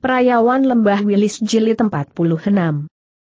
Perayawan Lembah Wilis Jili 46.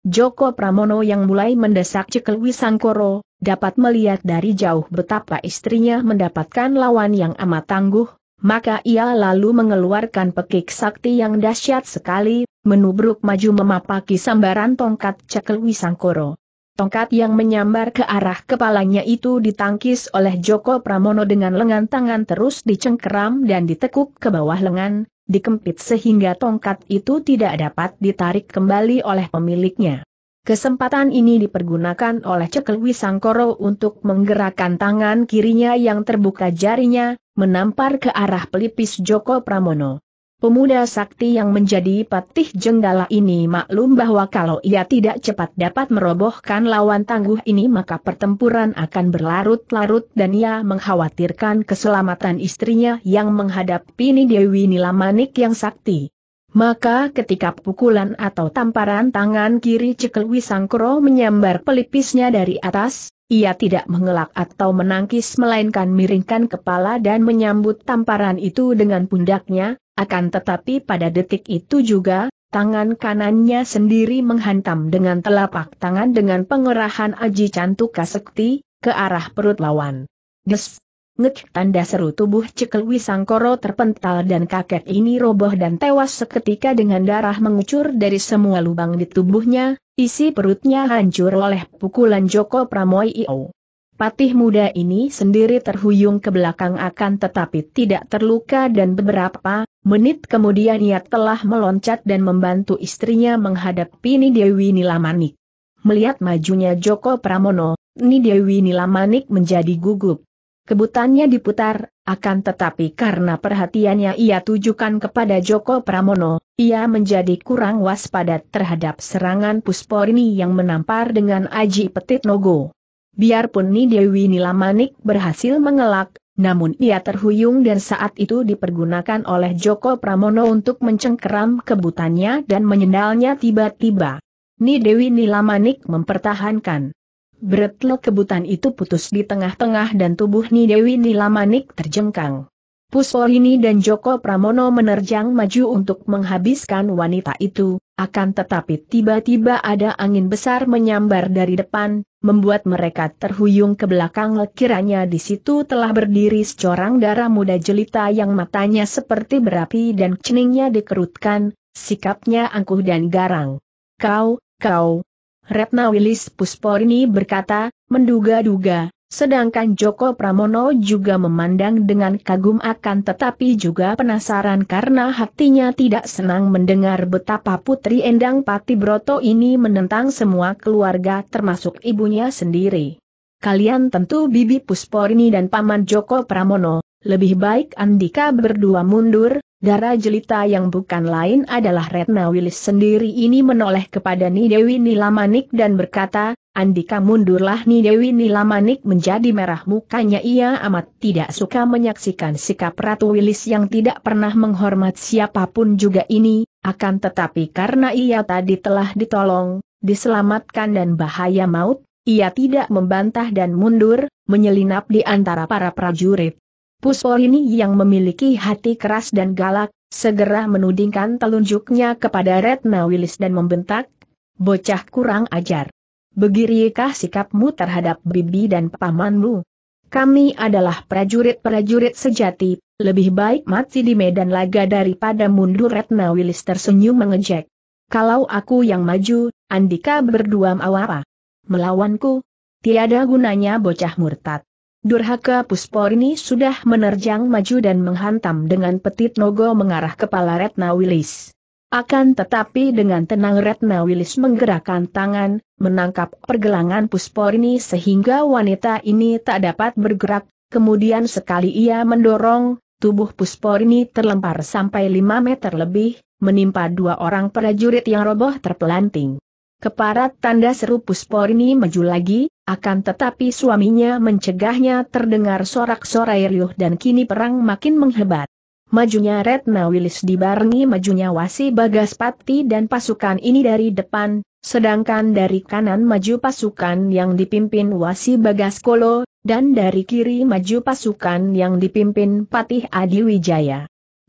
Joko Pramono yang mulai mendesak Cekel Wisangkoro, dapat melihat dari jauh betapa istrinya mendapatkan lawan yang amat tangguh, maka ia lalu mengeluarkan pekik sakti yang dahsyat sekali, menubruk maju memapaki sambaran tongkat Cekel Wisangkoro. Tongkat yang menyambar ke arah kepalanya itu ditangkis oleh Joko Pramono dengan lengan tangan terus dicengkeram dan ditekuk ke bawah lengan, dikempit sehingga tongkat itu tidak dapat ditarik kembali oleh pemiliknya. Kesempatan ini dipergunakan oleh Cekel Sangkoro untuk menggerakkan tangan kirinya yang terbuka jarinya, menampar ke arah pelipis Joko Pramono. Pemuda sakti yang menjadi patih jenggala ini maklum bahwa kalau ia tidak cepat dapat merobohkan lawan tangguh ini maka pertempuran akan berlarut-larut dan ia mengkhawatirkan keselamatan istrinya yang menghadapi Dewi Nilamanik yang sakti. Maka ketika pukulan atau tamparan tangan kiri cekel Wisangkro menyambar pelipisnya dari atas, ia tidak mengelak atau menangkis melainkan miringkan kepala dan menyambut tamparan itu dengan pundaknya, akan tetapi pada detik itu juga, tangan kanannya sendiri menghantam dengan telapak tangan dengan pengerahan Aji Cantuka Sekti, ke arah perut lawan. Des! Ngek tanda seru tubuh Cekel Wisangkoro terpental dan kakek ini roboh dan tewas seketika dengan darah mengucur dari semua lubang di tubuhnya, isi perutnya hancur oleh pukulan Joko Io. Patih muda ini sendiri terhuyung ke belakang akan tetapi tidak terluka dan beberapa Menit kemudian ia telah meloncat dan membantu istrinya menghadapi Nidewi Nilamanik. Melihat majunya Joko Pramono, Nidewi Nilamanik menjadi gugup. Kebutannya diputar, akan tetapi karena perhatiannya ia tujukan kepada Joko Pramono, ia menjadi kurang waspada terhadap serangan Pusporini yang menampar dengan Aji Petit Nogo. Biarpun Nidewi Nilamanik berhasil mengelak, namun ia terhuyung dan saat itu dipergunakan oleh Joko Pramono untuk mencengkeram kebutannya dan menyendalnya tiba-tiba. Ni Dewi Nilamanik mempertahankan. Beretle kebutan itu putus di tengah-tengah dan tubuh Ni Dewi Nilamanik terjengkang. Puspolini dan Joko Pramono menerjang maju untuk menghabiskan wanita itu, akan tetapi tiba-tiba ada angin besar menyambar dari depan, membuat mereka terhuyung ke belakang kiranya di situ telah berdiri seorang darah muda jelita yang matanya seperti berapi dan ceningnya dikerutkan, sikapnya angkuh dan garang. Kau, kau. Retna Wilis Pusporini berkata, menduga-duga, Sedangkan Joko Pramono juga memandang dengan kagum akan tetapi juga penasaran karena hatinya tidak senang mendengar betapa Putri Endang Pati Broto ini menentang semua keluarga termasuk ibunya sendiri. Kalian tentu Bibi Pusporini dan Paman Joko Pramono, lebih baik Andika berdua mundur, darah jelita yang bukan lain adalah Retna Wilis sendiri ini menoleh kepada Nidewi Nilamanik dan berkata, Andika mundurlah Ni Dewi Nilamanik menjadi merah mukanya ia amat tidak suka menyaksikan sikap Ratu Wilis yang tidak pernah menghormat siapapun juga ini, akan tetapi karena ia tadi telah ditolong, diselamatkan dan bahaya maut, ia tidak membantah dan mundur, menyelinap di antara para prajurit. Puspol ini yang memiliki hati keras dan galak, segera menudingkan telunjuknya kepada Retna Wilis dan membentak, bocah kurang ajar. Begirikah sikapmu terhadap bibi dan pamanmu? Kami adalah prajurit-prajurit sejati, lebih baik mati di medan laga daripada mundur Retna Willis tersenyum mengejek. Kalau aku yang maju, Andika berdua mau apa? Melawanku? Tiada gunanya bocah murtad. Durhaka Pusporni sudah menerjang maju dan menghantam dengan petit nogo mengarah kepala Retna Willis. Akan tetapi dengan tenang Retna Wilis menggerakkan tangan, menangkap pergelangan ini sehingga wanita ini tak dapat bergerak, kemudian sekali ia mendorong, tubuh ini terlempar sampai 5 meter lebih, menimpa dua orang prajurit yang roboh terpelanting. Keparat tanda seru ini maju lagi, akan tetapi suaminya mencegahnya terdengar sorak-sorai riuh dan kini perang makin menghebat majunya Retna Wilis dibarengi majunya Wasi Bagaspati dan pasukan ini dari depan, sedangkan dari kanan maju pasukan yang dipimpin Wasi Bagaskolo, dan dari kiri maju pasukan yang dipimpin Patih Adiwijaya. Wijaya.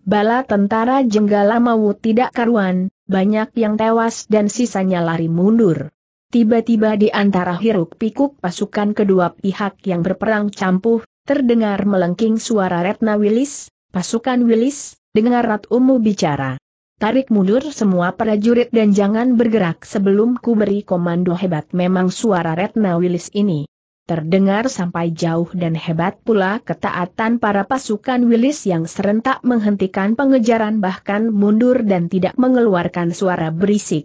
Bala tentara Jenggala Mawu tidak karuan, banyak yang tewas dan sisanya lari mundur. Tiba-tiba di antara hiruk-pikuk pasukan kedua pihak yang berperang campuh, terdengar melengking suara Retna Wilis, Pasukan Wilis, dengar Ratumu bicara. Tarik mundur semua prajurit dan jangan bergerak sebelum ku beri komando hebat memang suara Retna Wilis ini. Terdengar sampai jauh dan hebat pula ketaatan para pasukan Wilis yang serentak menghentikan pengejaran bahkan mundur dan tidak mengeluarkan suara berisik.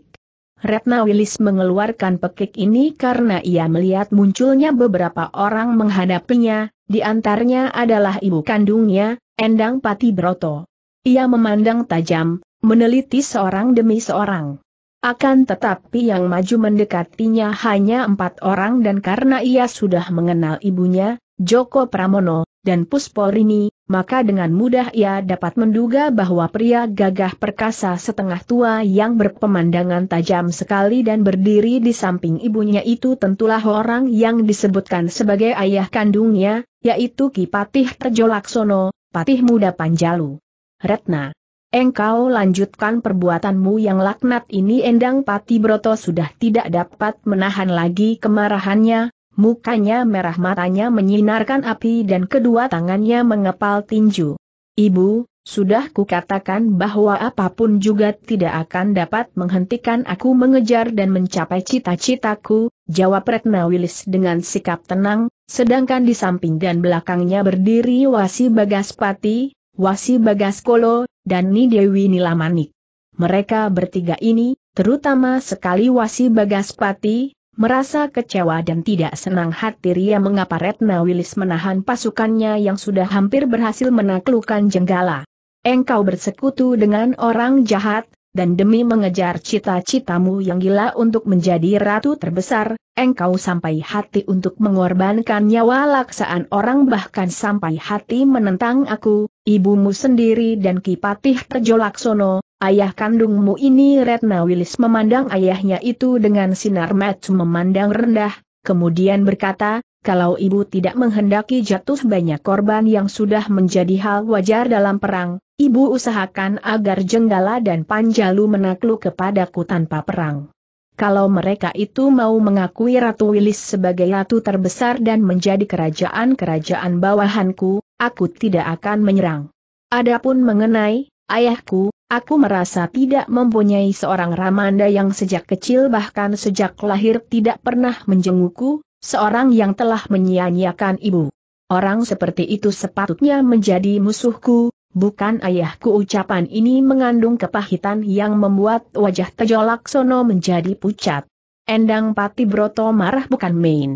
Retna Wilis mengeluarkan pekik ini karena ia melihat munculnya beberapa orang menghadapinya, di antaranya adalah ibu kandungnya, Endang Pati Broto. Ia memandang tajam, meneliti seorang demi seorang. Akan tetapi yang maju mendekatinya hanya empat orang dan karena ia sudah mengenal ibunya, Joko Pramono, dan Pusporini, maka dengan mudah ia dapat menduga bahwa pria gagah perkasa setengah tua yang berpemandangan tajam sekali dan berdiri di samping ibunya itu tentulah orang yang disebutkan sebagai ayah kandungnya, yaitu Kipatih Terjolaksono, patih muda Panjalu. Retna, engkau lanjutkan perbuatanmu yang laknat ini Endang Pati Broto sudah tidak dapat menahan lagi kemarahannya, mukanya merah matanya menyinarkan api dan kedua tangannya mengepal tinju. Ibu, sudah kukatakan bahwa apapun juga tidak akan dapat menghentikan aku mengejar dan mencapai cita-citaku, Jawab Retna Wilis dengan sikap tenang, sedangkan di samping dan belakangnya berdiri Wasi Bagas Pati, Wasi Bagas Kolo, dan Nidewi Nilamanik. Mereka bertiga ini, terutama sekali Wasi Bagas Pati, merasa kecewa dan tidak senang hati Ria mengapa Retna Wilis menahan pasukannya yang sudah hampir berhasil menaklukkan Jenggala. Engkau bersekutu dengan orang jahat, dan demi mengejar cita-citamu yang gila untuk menjadi ratu terbesar, engkau sampai hati untuk mengorbankan nyawa laksaan orang bahkan sampai hati menentang aku, ibumu sendiri dan Kipatih Terjolaksono, ayah kandungmu ini Retna Wilis memandang ayahnya itu dengan sinar mata memandang rendah, kemudian berkata, kalau ibu tidak menghendaki jatuh banyak korban yang sudah menjadi hal wajar dalam perang, ibu usahakan agar Jenggala dan Panjalu menakluk kepadaku tanpa perang. Kalau mereka itu mau mengakui Ratu Wilis sebagai ratu terbesar dan menjadi kerajaan-kerajaan bawahanku, aku tidak akan menyerang. Adapun mengenai ayahku, aku merasa tidak mempunyai seorang Ramanda yang sejak kecil bahkan sejak lahir tidak pernah menjengukku, Seorang yang telah menyia-nyiakan ibu. Orang seperti itu sepatutnya menjadi musuhku, bukan ayahku ucapan ini mengandung kepahitan yang membuat wajah Tejo Laksono menjadi pucat. Endang Pati Broto marah bukan main.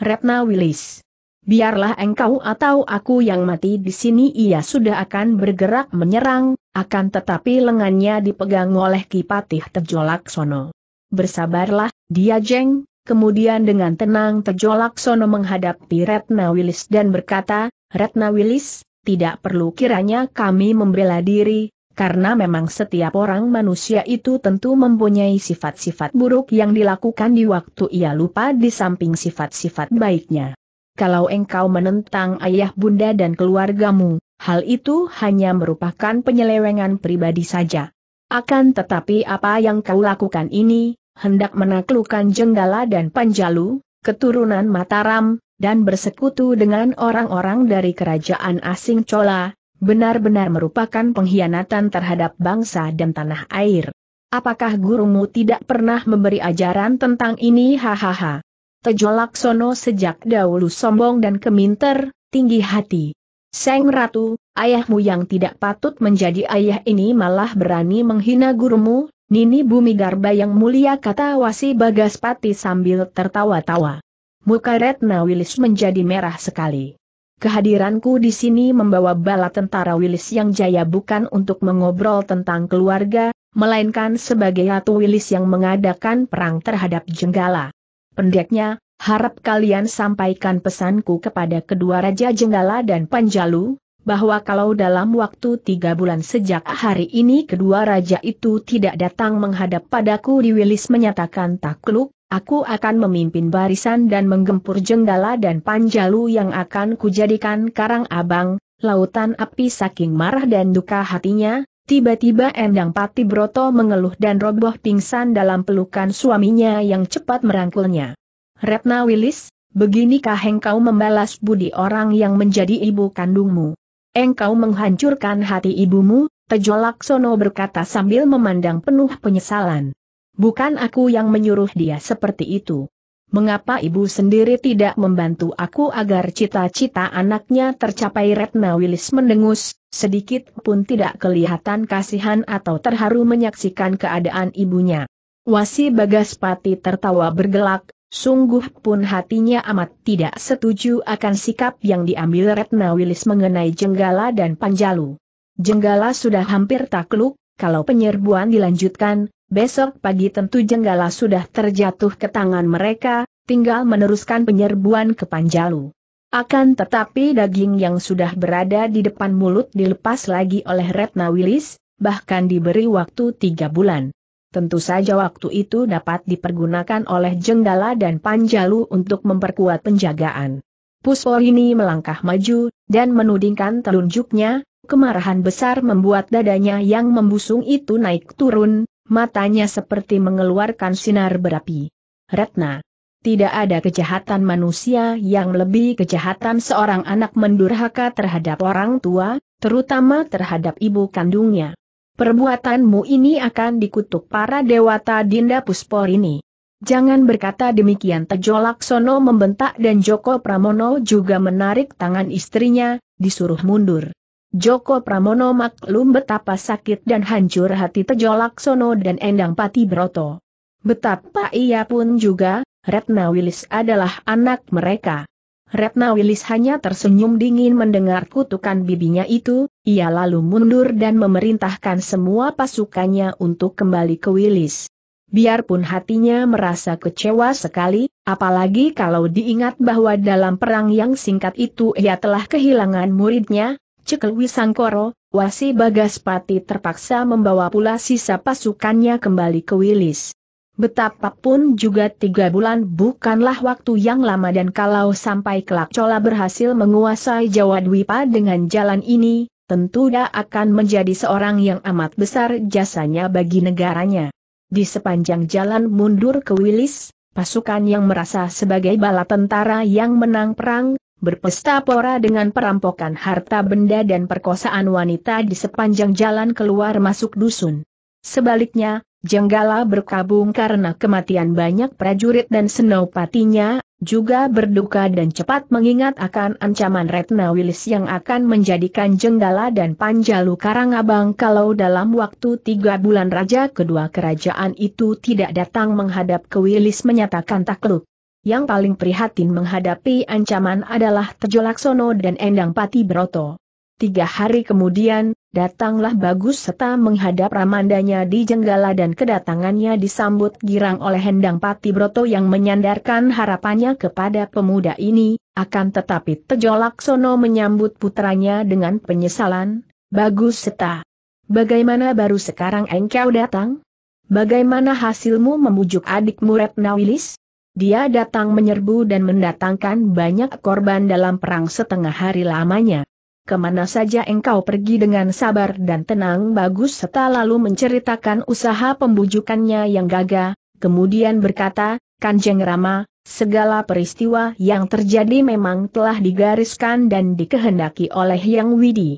Retna Wilis. Biarlah engkau atau aku yang mati di sini ia sudah akan bergerak menyerang, akan tetapi lengannya dipegang oleh Kipatih Tejolaksono. Bersabarlah, dia jeng, Kemudian dengan tenang terjolak Sono menghadapi Retna Wilis dan berkata, Retna Wilis, tidak perlu kiranya kami membela diri, karena memang setiap orang manusia itu tentu mempunyai sifat-sifat buruk yang dilakukan di waktu ia lupa di samping sifat-sifat baiknya. Kalau engkau menentang ayah bunda dan keluargamu, hal itu hanya merupakan penyelewengan pribadi saja. Akan tetapi apa yang kau lakukan ini, hendak menaklukkan Jenggala dan Panjalu, keturunan Mataram, dan bersekutu dengan orang-orang dari kerajaan asing Chola, benar-benar merupakan pengkhianatan terhadap bangsa dan tanah air. Apakah gurumu tidak pernah memberi ajaran tentang ini hahaha? Tejolaksono sejak dahulu sombong dan keminter, tinggi hati. Seng Ratu, ayahmu yang tidak patut menjadi ayah ini malah berani menghina gurumu, Nini Bumi Garba yang mulia kata Wasi Bagaspati sambil tertawa-tawa. Muka Retna Wilis menjadi merah sekali. Kehadiranku di sini membawa bala tentara Wilis yang jaya bukan untuk mengobrol tentang keluarga, melainkan sebagai Ratu Wilis yang mengadakan perang terhadap Jenggala. Pendeknya, harap kalian sampaikan pesanku kepada kedua Raja Jenggala dan Panjalu, bahwa kalau dalam waktu tiga bulan sejak hari ini kedua raja itu tidak datang menghadap padaku di Wilis menyatakan takluk, aku akan memimpin barisan dan menggempur Jenggala dan Panjalu yang akan kujadikan karang abang, lautan api saking marah dan duka hatinya, Tiba-tiba Endang Pati Broto mengeluh dan roboh pingsan dalam pelukan suaminya yang cepat merangkulnya. Retna Wilis, beginikah engkau membalas budi orang yang menjadi ibu kandungmu? engkau menghancurkan hati ibumu, Tejo Laksono berkata sambil memandang penuh penyesalan. Bukan aku yang menyuruh dia seperti itu. Mengapa ibu sendiri tidak membantu aku agar cita-cita anaknya tercapai Retna Wilis mendengus, sedikit pun tidak kelihatan kasihan atau terharu menyaksikan keadaan ibunya. Wasi Bagaspati tertawa bergelak, Sungguh pun hatinya amat tidak setuju akan sikap yang diambil Retna Wilis mengenai Jenggala dan Panjalu. Jenggala sudah hampir takluk, kalau penyerbuan dilanjutkan, besok pagi tentu Jenggala sudah terjatuh ke tangan mereka, tinggal meneruskan penyerbuan ke Panjalu. Akan tetapi daging yang sudah berada di depan mulut dilepas lagi oleh Retna Wilis, bahkan diberi waktu tiga bulan. Tentu saja waktu itu dapat dipergunakan oleh Jenggala dan Panjalu untuk memperkuat penjagaan. Puspo ini melangkah maju, dan menudingkan telunjuknya, kemarahan besar membuat dadanya yang membusung itu naik turun, matanya seperti mengeluarkan sinar berapi. Ratna. Tidak ada kejahatan manusia yang lebih kejahatan seorang anak mendurhaka terhadap orang tua, terutama terhadap ibu kandungnya. Perbuatanmu ini akan dikutuk para dewata Dinda Puspor ini. Jangan berkata demikian Tejo Laksono membentak dan Joko Pramono juga menarik tangan istrinya, disuruh mundur. Joko Pramono maklum betapa sakit dan hancur hati Tejo Laksono dan Endang Pati Broto. Betapa ia pun juga, Retna Wilis adalah anak mereka. Retna Wilis hanya tersenyum dingin mendengar kutukan bibinya itu, ia lalu mundur dan memerintahkan semua pasukannya untuk kembali ke Wilis. Biarpun hatinya merasa kecewa sekali, apalagi kalau diingat bahwa dalam perang yang singkat itu ia telah kehilangan muridnya, Cekel Wisangkoro, Wasi Bagaspati terpaksa membawa pula sisa pasukannya kembali ke Wilis. Betapapun juga tiga bulan bukanlah waktu yang lama dan kalau sampai kelak Cola berhasil menguasai Jawa Dwipa dengan jalan ini, tentu dia akan menjadi seorang yang amat besar jasanya bagi negaranya. Di sepanjang jalan mundur ke Wilis, pasukan yang merasa sebagai bala tentara yang menang perang, berpesta pora dengan perampokan harta benda dan perkosaan wanita di sepanjang jalan keluar masuk dusun. Sebaliknya, Jenggala berkabung karena kematian banyak prajurit dan senopatinya, juga berduka dan cepat mengingat akan ancaman Retna Wilis yang akan menjadikan Jenggala dan Panjalu Karangabang kalau dalam waktu tiga bulan raja kedua kerajaan itu tidak datang menghadap ke Wilis menyatakan takluk. Yang paling prihatin menghadapi ancaman adalah Tejolaksono dan Endang Pati Broto. Tiga hari kemudian, Datanglah Bagus serta menghadap Ramandanya di Jenggala dan kedatangannya disambut girang oleh Hendang Pati Broto yang menyandarkan harapannya kepada pemuda ini, akan tetapi Tejo Laksono menyambut putranya dengan penyesalan, Bagus serta. Bagaimana baru sekarang engkau datang? Bagaimana hasilmu memujuk adik Retna Nawilis? Dia datang menyerbu dan mendatangkan banyak korban dalam perang setengah hari lamanya kemana saja engkau pergi dengan sabar dan tenang bagus serta lalu menceritakan usaha pembujukannya yang gagah, kemudian berkata, Kanjeng Rama, segala peristiwa yang terjadi memang telah digariskan dan dikehendaki oleh Yang Widi.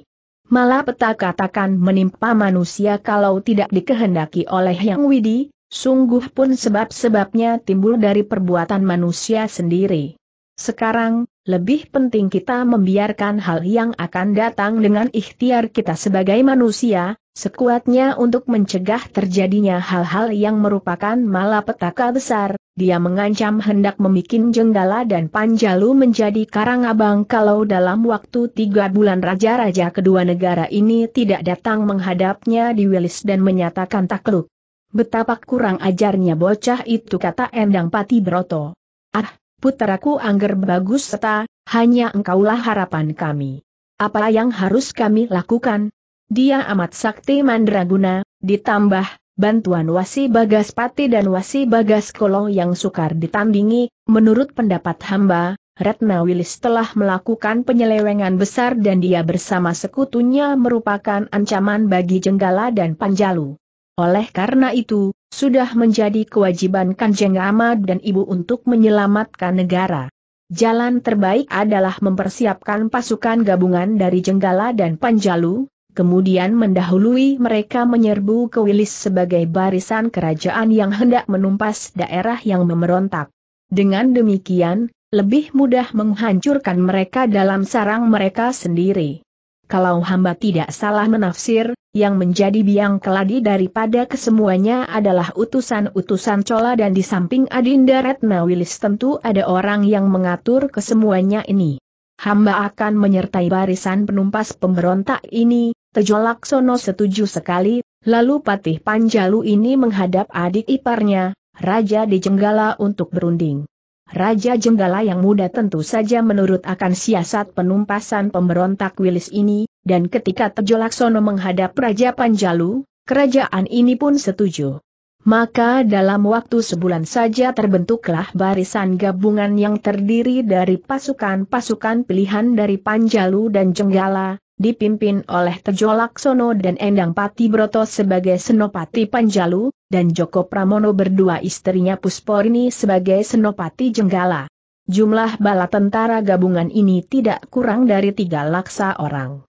Malah petaka katakan menimpa manusia kalau tidak dikehendaki oleh Yang Widi, sungguh pun sebab-sebabnya timbul dari perbuatan manusia sendiri. Sekarang, lebih penting kita membiarkan hal yang akan datang dengan ikhtiar kita sebagai manusia, sekuatnya untuk mencegah terjadinya hal-hal yang merupakan malapetaka besar, dia mengancam hendak membuat Jenggala dan Panjalu menjadi karang abang kalau dalam waktu tiga bulan raja-raja kedua negara ini tidak datang menghadapnya di Wilis dan menyatakan takluk. Betapa kurang ajarnya bocah itu kata Endang Pati Broto. Ah, Putaraku Angger Bagus Seta, hanya engkaulah harapan kami. Apa yang harus kami lakukan? Dia amat sakti mandraguna, ditambah, bantuan wasi bagas pati dan wasi bagas kolo yang sukar ditandingi, menurut pendapat hamba, Retna Wilis telah melakukan penyelewengan besar dan dia bersama sekutunya merupakan ancaman bagi Jenggala dan Panjalu. Oleh karena itu, sudah menjadi kewajiban Kanjeng Ahmad dan Ibu untuk menyelamatkan negara. Jalan terbaik adalah mempersiapkan pasukan gabungan dari Jenggala dan Panjalu, kemudian mendahului mereka menyerbu ke Wilis sebagai barisan kerajaan yang hendak menumpas daerah yang memberontak. Dengan demikian, lebih mudah menghancurkan mereka dalam sarang mereka sendiri. Kalau hamba tidak salah menafsir, yang menjadi biang keladi daripada kesemuanya adalah utusan-utusan cola dan di samping Adinda Retna Wilis tentu ada orang yang mengatur kesemuanya ini. Hamba akan menyertai barisan penumpas pemberontak ini, Tejo Laksono setuju sekali, lalu Patih Panjalu ini menghadap adik iparnya, Raja Dejenggala untuk berunding. Raja Jenggala yang muda tentu saja menurut akan siasat penumpasan pemberontak Wilis ini, dan ketika Tejo Laksono menghadap Raja Panjalu, kerajaan ini pun setuju. Maka dalam waktu sebulan saja terbentuklah barisan gabungan yang terdiri dari pasukan-pasukan pilihan dari Panjalu dan Jenggala, dipimpin oleh Tejo Laksono dan Endang Pati Broto sebagai Senopati Panjalu, dan Joko Pramono berdua istrinya Pusporni sebagai senopati Jenggala. Jumlah bala tentara gabungan ini tidak kurang dari tiga laksa orang.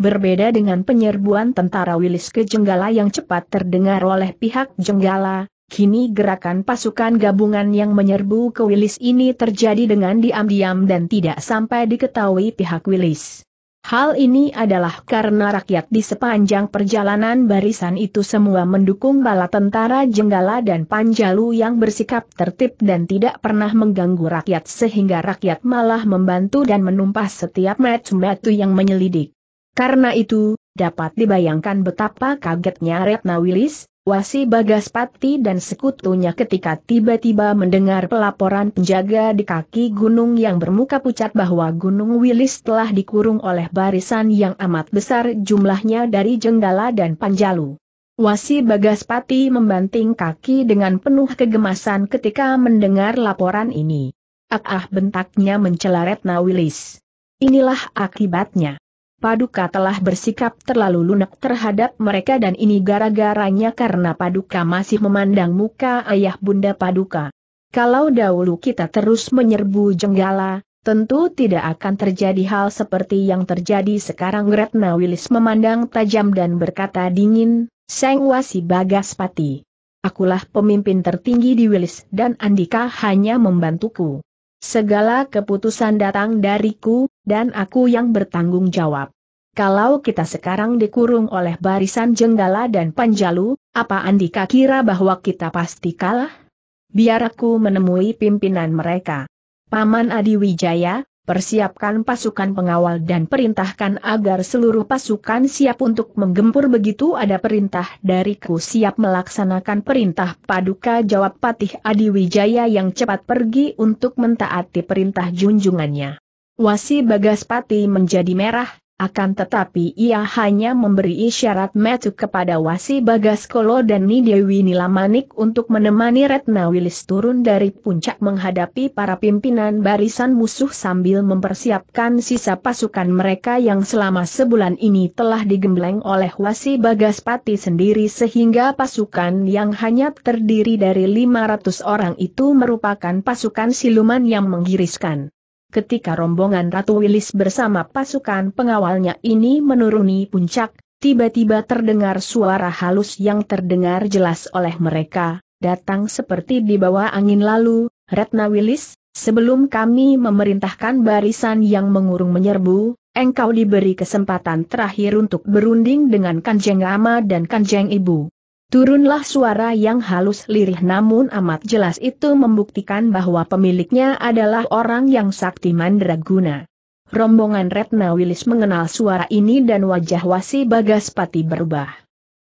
Berbeda dengan penyerbuan tentara Wilis ke Jenggala yang cepat terdengar oleh pihak Jenggala, Kini gerakan pasukan gabungan yang menyerbu ke Wilis ini terjadi dengan diam-diam dan tidak sampai diketahui pihak Wilis. Hal ini adalah karena rakyat di sepanjang perjalanan barisan itu semua mendukung bala tentara Jenggala dan Panjalu yang bersikap tertib dan tidak pernah mengganggu rakyat sehingga rakyat malah membantu dan menumpas setiap metu-metu yang menyelidik. Karena itu, dapat dibayangkan betapa kagetnya Retna Wilis, Wasi Bagaspati dan sekutunya ketika tiba-tiba mendengar pelaporan penjaga di kaki gunung yang bermuka pucat bahwa Gunung Wilis telah dikurung oleh barisan yang amat besar jumlahnya dari Jenggala dan Panjalu. Wasi Bagaspati membanting kaki dengan penuh kegemasan ketika mendengar laporan ini. Ah ah bentaknya mencelaretna Wilis. Inilah akibatnya. Paduka telah bersikap terlalu lunak terhadap mereka dan ini gara-garanya karena Paduka masih memandang muka ayah bunda Paduka. Kalau dahulu kita terus menyerbu Jenggala, tentu tidak akan terjadi hal seperti yang terjadi sekarang Retna Wilis memandang tajam dan berkata dingin, Sengwasi Wasi Pati. Akulah pemimpin tertinggi di Wilis dan Andika hanya membantuku. Segala keputusan datang dariku, dan aku yang bertanggung jawab. Kalau kita sekarang dikurung oleh barisan jenggala dan panjalu, apa Andika kira bahwa kita pasti kalah? Biar aku menemui pimpinan mereka. Paman Adi Wijaya, Persiapkan pasukan pengawal dan perintahkan agar seluruh pasukan siap untuk menggempur begitu ada perintah dariku siap melaksanakan perintah paduka jawab Patih Adi Wijaya yang cepat pergi untuk mentaati perintah junjungannya. Wasi Bagaspati menjadi merah, akan tetapi ia hanya memberi isyarat metu kepada Wasi Bagas Kolo dan Nidewi Nilamanik untuk menemani Retna Wilis turun dari puncak menghadapi para pimpinan barisan musuh sambil mempersiapkan sisa pasukan mereka yang selama sebulan ini telah digembleng oleh Wasi Bagas Pati sendiri sehingga pasukan yang hanya terdiri dari 500 orang itu merupakan pasukan siluman yang menggiriskan ketika rombongan Ratu Wilis bersama pasukan pengawalnya ini menuruni puncak, tiba-tiba terdengar suara halus yang terdengar jelas oleh mereka, datang seperti di bawah angin lalu, Ratna Wilis, sebelum kami memerintahkan barisan yang mengurung menyerbu, engkau diberi kesempatan terakhir untuk berunding dengan Kanjeng Rama dan Kanjeng Ibu. Turunlah suara yang halus lirih namun amat jelas itu membuktikan bahwa pemiliknya adalah orang yang sakti mandraguna. Rombongan Retna Wilis mengenal suara ini dan wajah wasi Bagaspati berubah.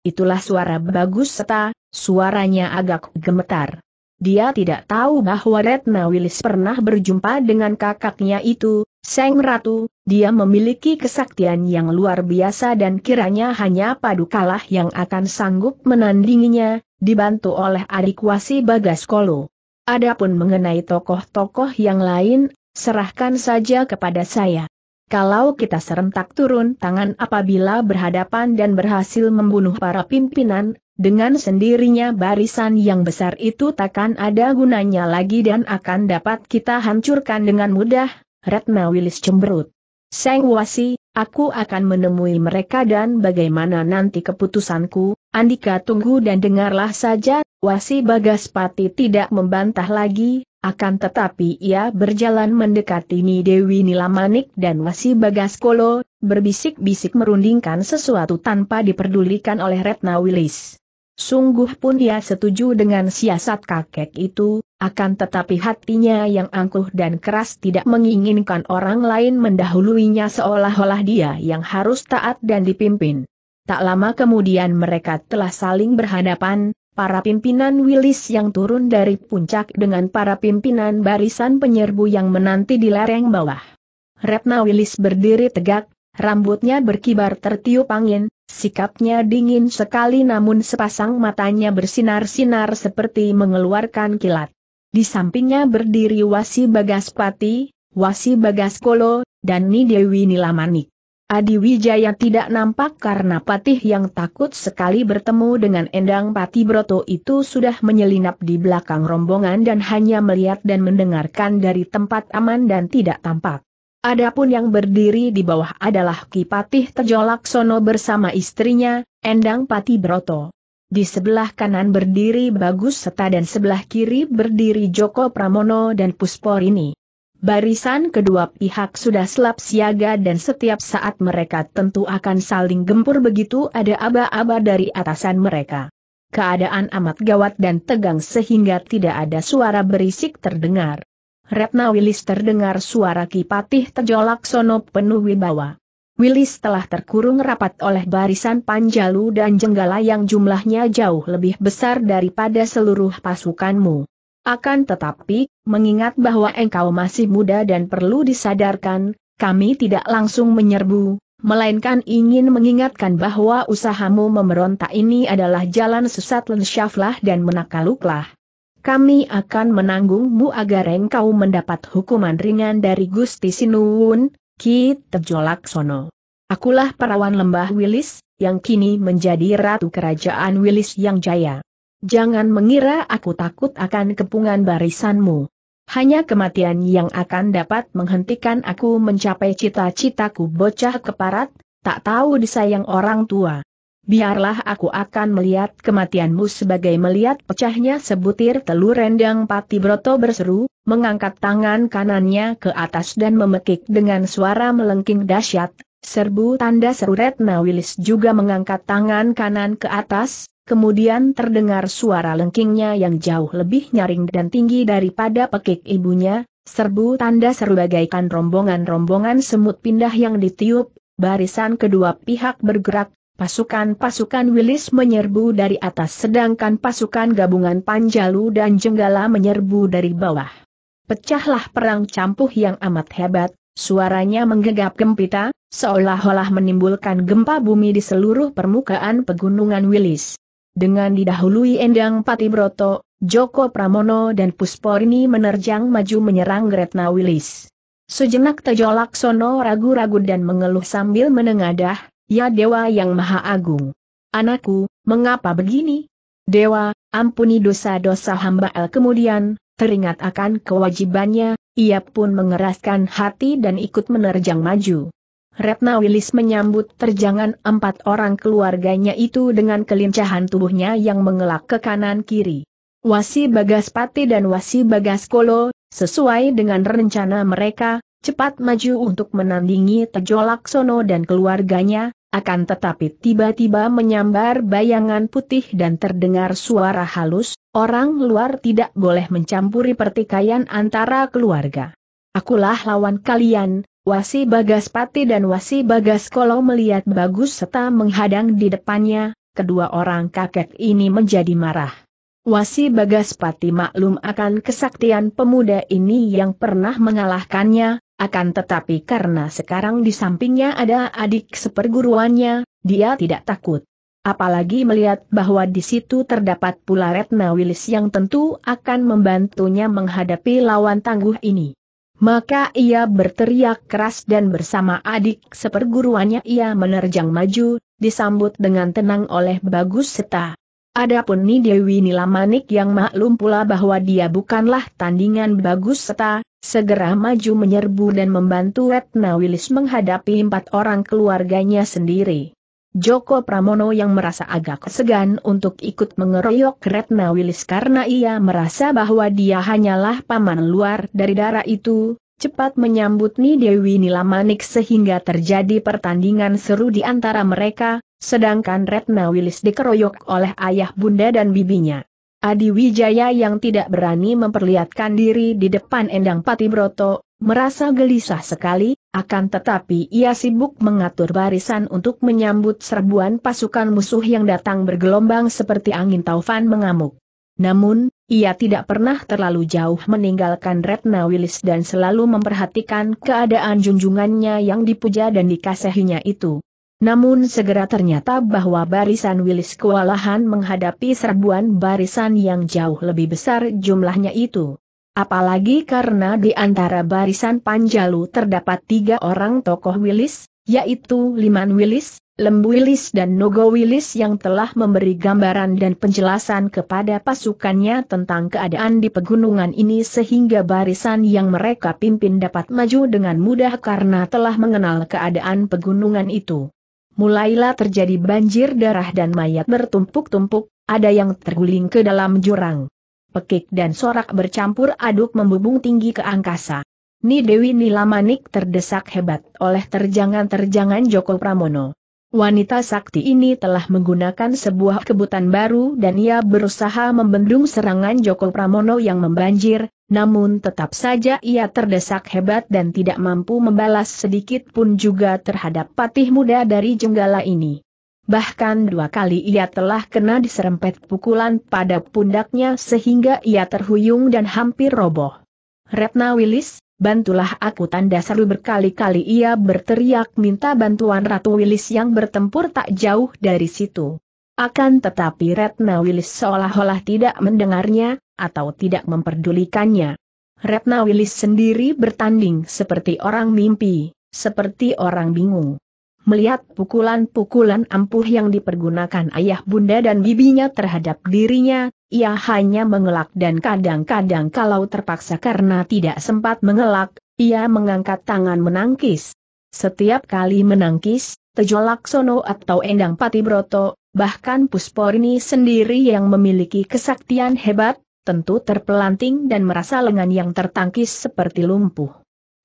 Itulah suara bagus serta, suaranya agak gemetar. Dia tidak tahu bahwa Retna Wilis pernah berjumpa dengan kakaknya itu, Seng Ratu, dia memiliki kesaktian yang luar biasa dan kiranya hanya padukalah yang akan sanggup menandinginya, dibantu oleh Arikwasi Bagas Kolo. Adapun mengenai tokoh-tokoh yang lain, serahkan saja kepada saya. Kalau kita serentak turun tangan apabila berhadapan dan berhasil membunuh para pimpinan, dengan sendirinya barisan yang besar itu takkan ada gunanya lagi dan akan dapat kita hancurkan dengan mudah, Ratna Wilis cemberut. Seng Wasi, aku akan menemui mereka dan bagaimana nanti keputusanku, Andika tunggu dan dengarlah saja, Wasi Bagaspati tidak membantah lagi, akan tetapi ia berjalan mendekati Ni Dewi Nilamanik dan Wasi Bagaskolo, berbisik-bisik merundingkan sesuatu tanpa diperdulikan oleh Retna Wilis. Sungguh pun dia setuju dengan siasat kakek itu, akan tetapi hatinya yang angkuh dan keras tidak menginginkan orang lain mendahuluinya seolah-olah dia yang harus taat dan dipimpin. Tak lama kemudian mereka telah saling berhadapan, para pimpinan Wilis yang turun dari puncak dengan para pimpinan barisan penyerbu yang menanti di lereng bawah. Retna Wilis berdiri tegak, rambutnya berkibar tertiup angin, Sikapnya dingin sekali namun sepasang matanya bersinar-sinar seperti mengeluarkan kilat. Di sampingnya berdiri Wasi Bagas Pati, Wasi Bagas Kolo, dan Nidewi Nilamanik. Adi Wijaya tidak nampak karena Patih yang takut sekali bertemu dengan Endang Pati Broto itu sudah menyelinap di belakang rombongan dan hanya melihat dan mendengarkan dari tempat aman dan tidak tampak. Adapun yang berdiri di bawah adalah Kipatih Patih Tejolaksono bersama istrinya, Endang Pati Broto. Di sebelah kanan berdiri Bagus Seta dan sebelah kiri berdiri Joko Pramono dan Pusporini. Barisan kedua pihak sudah selap siaga dan setiap saat mereka tentu akan saling gempur begitu ada aba-aba dari atasan mereka. Keadaan amat gawat dan tegang sehingga tidak ada suara berisik terdengar. Retna Wilis terdengar suara Kipatih Sono penuh wibawa. Willis telah terkurung rapat oleh barisan panjalu dan jenggala yang jumlahnya jauh lebih besar daripada seluruh pasukanmu. Akan tetapi, mengingat bahwa engkau masih muda dan perlu disadarkan, kami tidak langsung menyerbu, melainkan ingin mengingatkan bahwa usahamu memberontak ini adalah jalan sesat lensyaflah dan menakaluklah. Kami akan menanggungmu agar engkau mendapat hukuman ringan dari Gusti Sinuwun, Ki Tejolak Sono. Akulah perawan lembah Wilis, yang kini menjadi ratu kerajaan Wilis yang jaya. Jangan mengira aku takut akan kepungan barisanmu. Hanya kematian yang akan dapat menghentikan aku mencapai cita-citaku bocah keparat, tak tahu disayang orang tua biarlah aku akan melihat kematianmu sebagai melihat pecahnya sebutir telur rendang Pati Broto berseru, mengangkat tangan kanannya ke atas dan memekik dengan suara melengking dahsyat. Serbu tanda seru Retna Wilis juga mengangkat tangan kanan ke atas, kemudian terdengar suara lengkingnya yang jauh lebih nyaring dan tinggi daripada pekik ibunya, serbu tanda seru bagaikan rombongan-rombongan semut pindah yang ditiup, barisan kedua pihak bergerak, Pasukan-pasukan Wilis menyerbu dari atas sedangkan pasukan gabungan Panjalu dan Jenggala menyerbu dari bawah. Pecahlah perang campuh yang amat hebat, suaranya menggegap gempita, seolah-olah menimbulkan gempa bumi di seluruh permukaan pegunungan Wilis. Dengan didahului Endang Patibroto, Joko Pramono dan Pusporini menerjang maju menyerang Gretna Wilis. Sejenak Tejolak Sono ragu-ragu dan mengeluh sambil menengadah, Ya Dewa yang Maha Agung. Anakku, mengapa begini? Dewa, ampuni dosa-dosa hamba El kemudian, teringat akan kewajibannya, ia pun mengeraskan hati dan ikut menerjang maju. Retna Wilis menyambut terjangan empat orang keluarganya itu dengan kelincahan tubuhnya yang mengelak ke kanan kiri. Wasi Bagas Pati dan Wasi Bagas Kolo, sesuai dengan rencana mereka, cepat maju untuk menandingi Tejo Laksono dan keluarganya, akan tetapi tiba-tiba menyambar bayangan putih dan terdengar suara halus, orang luar tidak boleh mencampuri pertikaian antara keluarga. Akulah lawan kalian, Wasi Bagas Pati dan Wasi Bagas Kolo melihat Bagus serta menghadang di depannya, kedua orang kakek ini menjadi marah. Wasi Bagas Pati maklum akan kesaktian pemuda ini yang pernah mengalahkannya, akan tetapi karena sekarang di sampingnya ada adik seperguruannya, dia tidak takut. Apalagi melihat bahwa di situ terdapat pula Retna Wilis yang tentu akan membantunya menghadapi lawan tangguh ini. Maka ia berteriak keras dan bersama adik seperguruannya ia menerjang maju, disambut dengan tenang oleh Bagus Seta. Adapun Ni Dewi Nilamanik yang maklum pula bahwa dia bukanlah tandingan bagus serta, segera maju menyerbu dan membantu Retna Wilis menghadapi empat orang keluarganya sendiri. Joko Pramono yang merasa agak segan untuk ikut mengeroyok Retna Wilis karena ia merasa bahwa dia hanyalah paman luar dari darah itu, cepat menyambut Ni Dewi Nilamanik sehingga terjadi pertandingan seru di antara mereka, Sedangkan Retna Wilis dikeroyok oleh ayah bunda dan bibinya. Adi Wijaya yang tidak berani memperlihatkan diri di depan Endang Patibroto, merasa gelisah sekali, akan tetapi ia sibuk mengatur barisan untuk menyambut serbuan pasukan musuh yang datang bergelombang seperti angin taufan mengamuk. Namun, ia tidak pernah terlalu jauh meninggalkan Retna Wilis dan selalu memperhatikan keadaan junjungannya yang dipuja dan dikasihinya itu. Namun segera ternyata bahwa barisan Wilis kewalahan menghadapi serbuan barisan yang jauh lebih besar jumlahnya itu. Apalagi karena di antara barisan Panjalu terdapat tiga orang tokoh Wilis, yaitu Liman Wilis, Lembu Wilis dan Nogo Wilis yang telah memberi gambaran dan penjelasan kepada pasukannya tentang keadaan di pegunungan ini sehingga barisan yang mereka pimpin dapat maju dengan mudah karena telah mengenal keadaan pegunungan itu mulailah terjadi banjir darah dan mayat bertumpuk-tumpuk, ada yang terguling ke dalam jurang. Pekik dan sorak bercampur aduk membubung tinggi ke angkasa. Ni Dewi Nilamanik terdesak hebat oleh terjangan-terjangan Joko Pramono. Wanita sakti ini telah menggunakan sebuah kebutan baru dan ia berusaha membendung serangan Joko Pramono yang membanjir, namun tetap saja ia terdesak hebat dan tidak mampu membalas sedikit pun juga terhadap patih muda dari jenggala ini. Bahkan dua kali ia telah kena diserempet pukulan pada pundaknya sehingga ia terhuyung dan hampir roboh. Retna Willis, bantulah aku tanda seru berkali-kali ia berteriak minta bantuan Ratu Wilis yang bertempur tak jauh dari situ. Akan tetapi Retna Wilis seolah-olah tidak mendengarnya, atau tidak memperdulikannya. Retna Wilis sendiri bertanding seperti orang mimpi, seperti orang bingung. Melihat pukulan-pukulan ampuh yang dipergunakan ayah bunda dan bibinya terhadap dirinya, ia hanya mengelak dan kadang-kadang kalau terpaksa karena tidak sempat mengelak, ia mengangkat tangan menangkis. Setiap kali menangkis, Tejo Laksono atau Endang Pati Broto, bahkan Pusporni sendiri yang memiliki kesaktian hebat, tentu terpelanting dan merasa lengan yang tertangkis seperti lumpuh.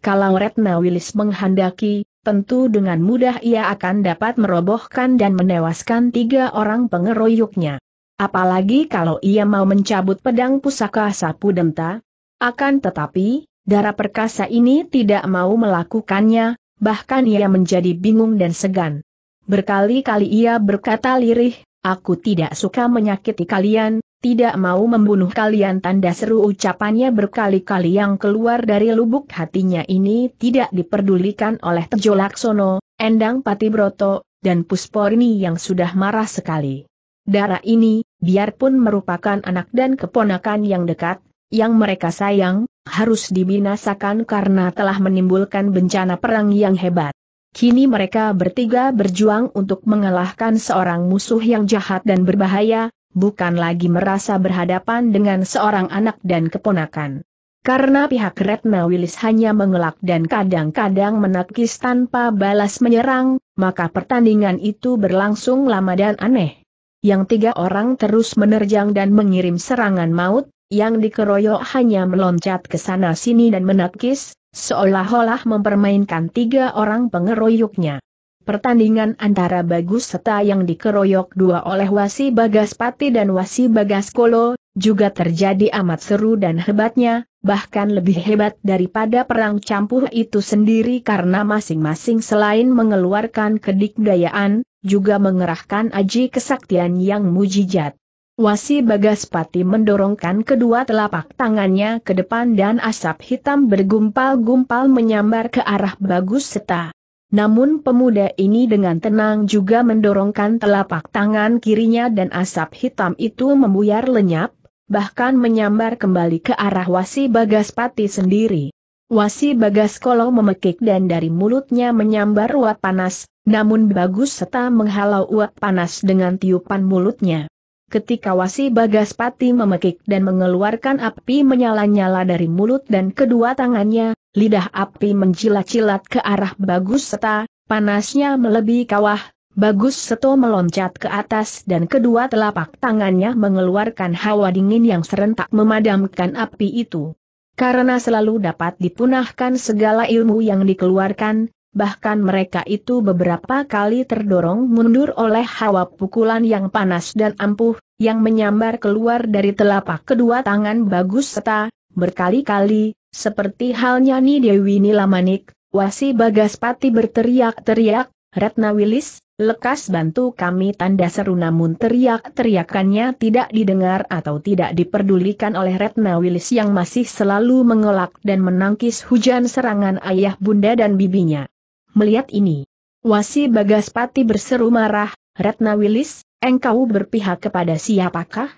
Kalau Retna Willis menghendaki, tentu dengan mudah ia akan dapat merobohkan dan menewaskan tiga orang pengeroyoknya. Apalagi kalau ia mau mencabut pedang pusaka sapu denta. Akan tetapi, darah perkasa ini tidak mau melakukannya, bahkan ia menjadi bingung dan segan. Berkali-kali ia berkata lirih, aku tidak suka menyakiti kalian, tidak mau membunuh kalian tanda seru ucapannya berkali-kali yang keluar dari lubuk hatinya ini tidak diperdulikan oleh Tejo Laksono, Endang Broto, dan Pusporni yang sudah marah sekali. Darah ini, biarpun merupakan anak dan keponakan yang dekat, yang mereka sayang, harus dibinasakan karena telah menimbulkan bencana perang yang hebat. Kini mereka bertiga berjuang untuk mengalahkan seorang musuh yang jahat dan berbahaya, bukan lagi merasa berhadapan dengan seorang anak dan keponakan. Karena pihak Retna Willis hanya mengelak dan kadang-kadang menakis tanpa balas menyerang, maka pertandingan itu berlangsung lama dan aneh. Yang tiga orang terus menerjang dan mengirim serangan maut, yang dikeroyok hanya meloncat ke sana sini dan menakis, seolah-olah mempermainkan tiga orang pengeroyoknya. Pertandingan antara Bagus Seta yang dikeroyok dua oleh Wasi Bagas Pati dan Wasi Bagas Kolo, juga terjadi amat seru dan hebatnya, bahkan lebih hebat daripada perang campuh itu sendiri karena masing-masing selain mengeluarkan kedikdayaan, juga mengerahkan aji kesaktian yang mujijat. Wasi Bagaspati mendorongkan kedua telapak tangannya ke depan dan asap hitam bergumpal-gumpal menyambar ke arah Bagus Seta. Namun pemuda ini dengan tenang juga mendorongkan telapak tangan kirinya dan asap hitam itu membuyar lenyap, bahkan menyambar kembali ke arah Wasi Bagaspati sendiri. Wasi Bagas Kolo memekik dan dari mulutnya menyambar uap panas, namun Bagus serta menghalau uap panas dengan tiupan mulutnya. Ketika Wasi Bagaspati memekik dan mengeluarkan api menyala-nyala dari mulut dan kedua tangannya, lidah api menjilat-jilat ke arah Bagus Seta, panasnya melebihi kawah, Bagus Seto meloncat ke atas dan kedua telapak tangannya mengeluarkan hawa dingin yang serentak memadamkan api itu. Karena selalu dapat dipunahkan segala ilmu yang dikeluarkan, bahkan mereka itu beberapa kali terdorong mundur oleh hawa pukulan yang panas dan ampuh, yang menyambar keluar dari telapak kedua tangan Bagus Seta, Berkali-kali, seperti halnya Ni Dewi Nilamanik, Wasi Bagaspati berteriak-teriak, Ratna Wilis, lekas bantu kami tanda seru namun teriak-teriakannya tidak didengar atau tidak diperdulikan oleh Ratna Wilis yang masih selalu mengelak dan menangkis hujan serangan ayah bunda dan bibinya. Melihat ini, Wasi Bagaspati berseru marah, Ratna Wilis, engkau berpihak kepada siapakah?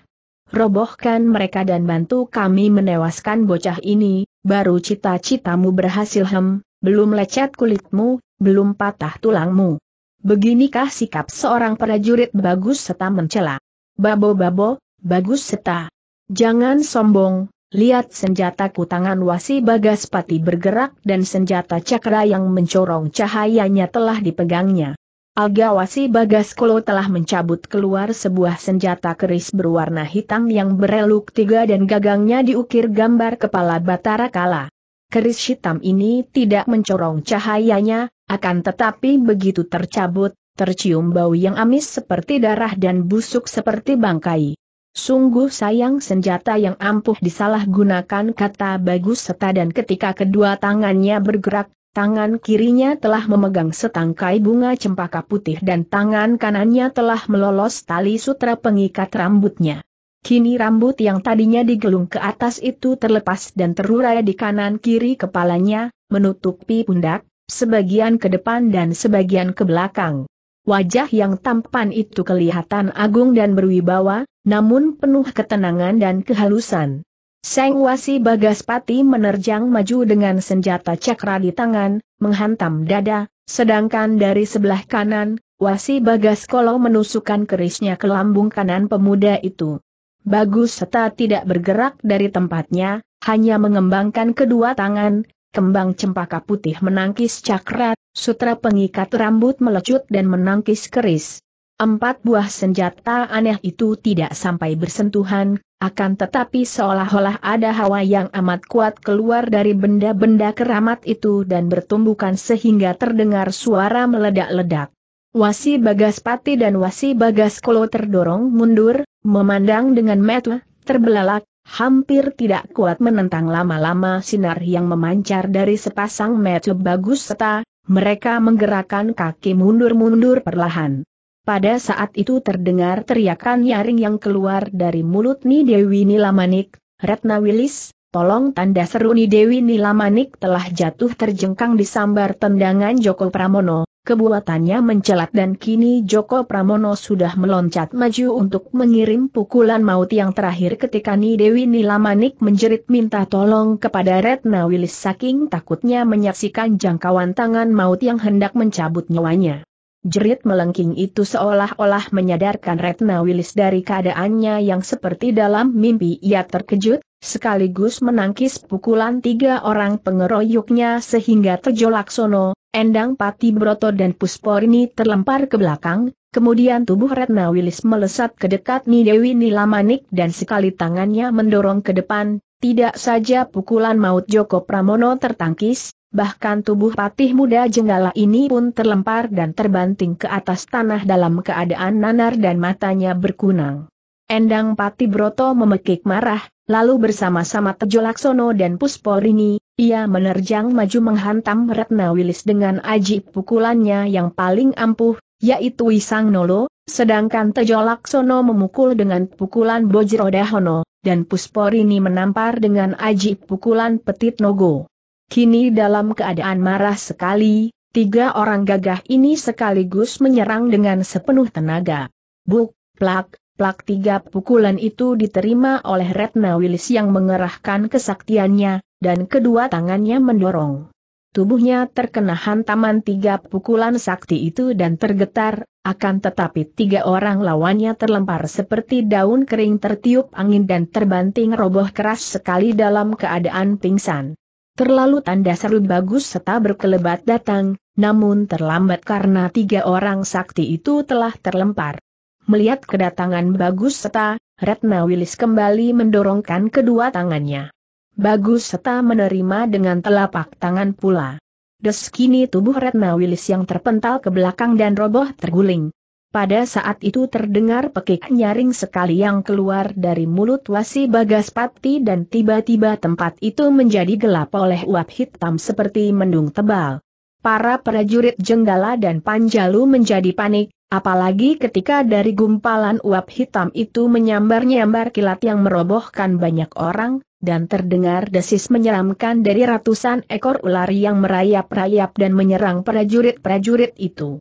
robohkan mereka dan bantu kami menewaskan bocah ini, baru cita-citamu berhasil hem, belum lecet kulitmu, belum patah tulangmu. Beginikah sikap seorang prajurit bagus serta mencela. Babo-babo, bagus serta. Jangan sombong, lihat senjata kutangan wasi bagas pati bergerak dan senjata cakra yang mencorong cahayanya telah dipegangnya. Bagas Bagaskolo telah mencabut keluar sebuah senjata keris berwarna hitam yang bereluk tiga dan gagangnya diukir gambar kepala Batara Kala. Keris hitam ini tidak mencorong cahayanya, akan tetapi begitu tercabut, tercium bau yang amis seperti darah dan busuk seperti bangkai. Sungguh sayang senjata yang ampuh disalahgunakan kata bagus serta dan ketika kedua tangannya bergerak, Tangan kirinya telah memegang setangkai bunga cempaka putih dan tangan kanannya telah melolos tali sutra pengikat rambutnya. Kini rambut yang tadinya digelung ke atas itu terlepas dan terurai di kanan kiri kepalanya, menutupi pundak, sebagian ke depan dan sebagian ke belakang. Wajah yang tampan itu kelihatan agung dan berwibawa, namun penuh ketenangan dan kehalusan. Seng Wasi Bagaspati menerjang maju dengan senjata cakra di tangan, menghantam dada, sedangkan dari sebelah kanan, Wasi Bagas Kolo menusukkan kerisnya ke lambung kanan pemuda itu. Bagus serta tidak bergerak dari tempatnya, hanya mengembangkan kedua tangan, kembang cempaka putih menangkis cakra, sutra pengikat rambut melecut dan menangkis keris. Empat buah senjata aneh itu tidak sampai bersentuhan, akan tetapi seolah-olah ada hawa yang amat kuat keluar dari benda-benda keramat itu dan bertumbukan sehingga terdengar suara meledak-ledak. Wasi Bagas Pati dan Wasi Bagas Kolo terdorong mundur, memandang dengan metu, terbelalak, hampir tidak kuat menentang lama-lama sinar yang memancar dari sepasang metu bagus serta mereka menggerakkan kaki mundur-mundur perlahan. Pada saat itu terdengar teriakan nyaring yang keluar dari mulut Ni Dewi Nilamanik, Ratna Wilis, tolong tanda seru Ni Dewi Nilamanik telah jatuh terjengkang disambar tendangan Joko Pramono, kebuatannya mencelat dan kini Joko Pramono sudah meloncat maju untuk mengirim pukulan maut yang terakhir ketika Ni Dewi Nilamanik menjerit minta tolong kepada Retna Wilis saking takutnya menyaksikan jangkauan tangan maut yang hendak mencabut nyawanya. Jerit melengking itu seolah-olah menyadarkan Retna Wilis dari keadaannya yang seperti dalam mimpi ia terkejut, sekaligus menangkis pukulan tiga orang pengeroyoknya sehingga Tejo Laksono, Endang Pati Broto dan Pusporini terlempar ke belakang, kemudian tubuh Retna Wilis melesat ke dekat Nidewi Nilamanik dan sekali tangannya mendorong ke depan, tidak saja pukulan maut Joko Pramono tertangkis, Bahkan tubuh patih muda jenggala ini pun terlempar dan terbanting ke atas tanah dalam keadaan nanar dan matanya berkunang. Endang Pati Broto memekik marah, lalu bersama-sama Tejo Laksono dan Pusporini, ia menerjang maju menghantam Retna Wilis dengan aji pukulannya yang paling ampuh, yaitu Wisang Nolo, sedangkan Tejo Laksono memukul dengan pukulan bojirodahono dan Pusporini menampar dengan aji pukulan Petit Nogo. Kini dalam keadaan marah sekali, tiga orang gagah ini sekaligus menyerang dengan sepenuh tenaga. Buk, plak, plak tiga pukulan itu diterima oleh Retna Wilis yang mengerahkan kesaktiannya, dan kedua tangannya mendorong. Tubuhnya terkena hantaman tiga pukulan sakti itu dan tergetar, akan tetapi tiga orang lawannya terlempar seperti daun kering tertiup angin dan terbanting roboh keras sekali dalam keadaan pingsan. Terlalu tanda seru bagus serta berkelebat datang, namun terlambat karena tiga orang sakti itu telah terlempar. Melihat kedatangan Bagus Seta, Retna Wilis kembali mendorongkan kedua tangannya. Bagus Seta menerima dengan telapak tangan pula. Deskini tubuh Retna Wilis yang terpental ke belakang dan roboh terguling. Pada saat itu terdengar pekik nyaring sekali yang keluar dari mulut wasi Bagaspati dan tiba-tiba tempat itu menjadi gelap oleh uap hitam seperti mendung tebal. Para prajurit Jenggala dan Panjalu menjadi panik, apalagi ketika dari gumpalan uap hitam itu menyambar-nyambar kilat yang merobohkan banyak orang, dan terdengar desis menyeramkan dari ratusan ekor ular yang merayap-rayap dan menyerang prajurit-prajurit itu.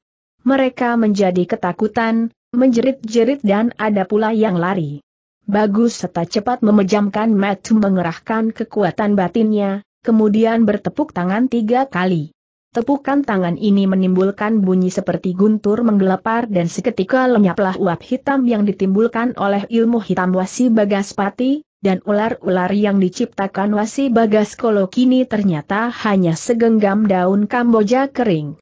Mereka menjadi ketakutan, menjerit-jerit dan ada pula yang lari. Bagus serta cepat memejamkan mata mengerahkan kekuatan batinnya, kemudian bertepuk tangan tiga kali. Tepukan tangan ini menimbulkan bunyi seperti guntur menggelepar dan seketika lenyaplah uap hitam yang ditimbulkan oleh ilmu hitam wasi bagaspati, dan ular-ular yang diciptakan wasi bagas kolokini ternyata hanya segenggam daun kamboja kering.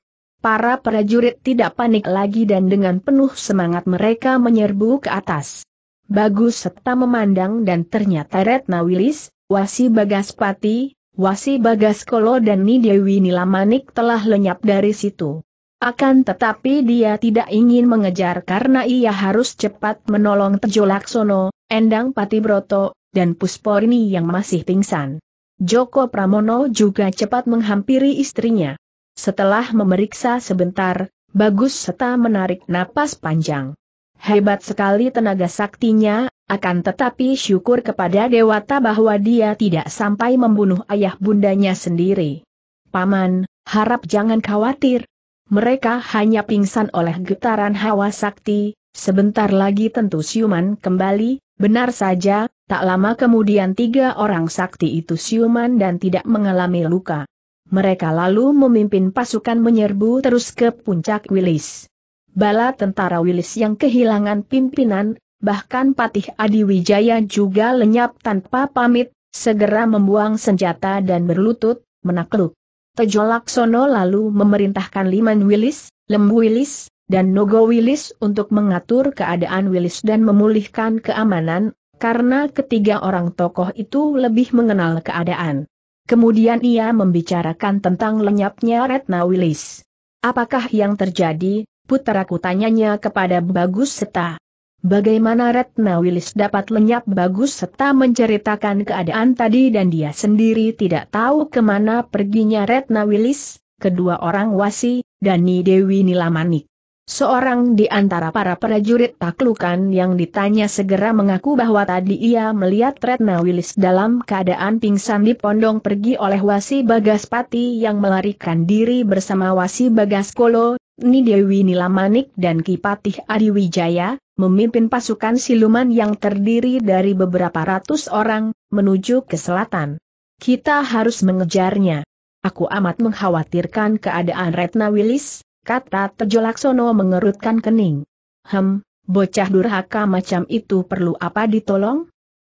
Para prajurit tidak panik lagi dan dengan penuh semangat mereka menyerbu ke atas. Bagus serta memandang dan ternyata Retna Wilis, Wasi Bagaspati, Wasi Bagas Kolo dan Nidewi Nilamanik telah lenyap dari situ. Akan tetapi dia tidak ingin mengejar karena ia harus cepat menolong Tejo Laksono, Endang Pati Broto, dan Pusporni yang masih pingsan. Joko Pramono juga cepat menghampiri istrinya. Setelah memeriksa sebentar, Bagus serta menarik napas panjang. Hebat sekali tenaga saktinya, akan tetapi syukur kepada Dewata bahwa dia tidak sampai membunuh ayah bundanya sendiri. Paman, harap jangan khawatir. Mereka hanya pingsan oleh getaran hawa sakti, sebentar lagi tentu siuman kembali, benar saja, tak lama kemudian tiga orang sakti itu siuman dan tidak mengalami luka. Mereka lalu memimpin pasukan menyerbu terus ke puncak Wilis. Bala tentara Wilis yang kehilangan pimpinan, bahkan Patih Adi Wijaya juga lenyap tanpa pamit, segera membuang senjata dan berlutut, menakluk. Tejo Laksono lalu memerintahkan Liman Wilis, Lembu Wilis, dan Nogo Wilis untuk mengatur keadaan Wilis dan memulihkan keamanan, karena ketiga orang tokoh itu lebih mengenal keadaan. Kemudian ia membicarakan tentang lenyapnya Retna Wilis. Apakah yang terjadi, puteraku tanyanya kepada Bagus Seta. Bagaimana Retna Wilis dapat lenyap Bagus Seta menceritakan keadaan tadi dan dia sendiri tidak tahu kemana perginya Retna Wilis, kedua orang wasi, Dani Dewi Nilamanik. Seorang di antara para prajurit taklukan yang ditanya segera mengaku bahwa tadi ia melihat Retna Wilis dalam keadaan pingsan di pondong pergi oleh Wasi Bagaspati yang melarikan diri bersama Wasi Bagas Kolo, Nidewi Nilamanik dan Kipatih Adiwijaya, memimpin pasukan siluman yang terdiri dari beberapa ratus orang, menuju ke selatan. Kita harus mengejarnya. Aku amat mengkhawatirkan keadaan Retna Wilis, kata Tejo Laksono mengerutkan kening. Hem, bocah durhaka macam itu perlu apa ditolong?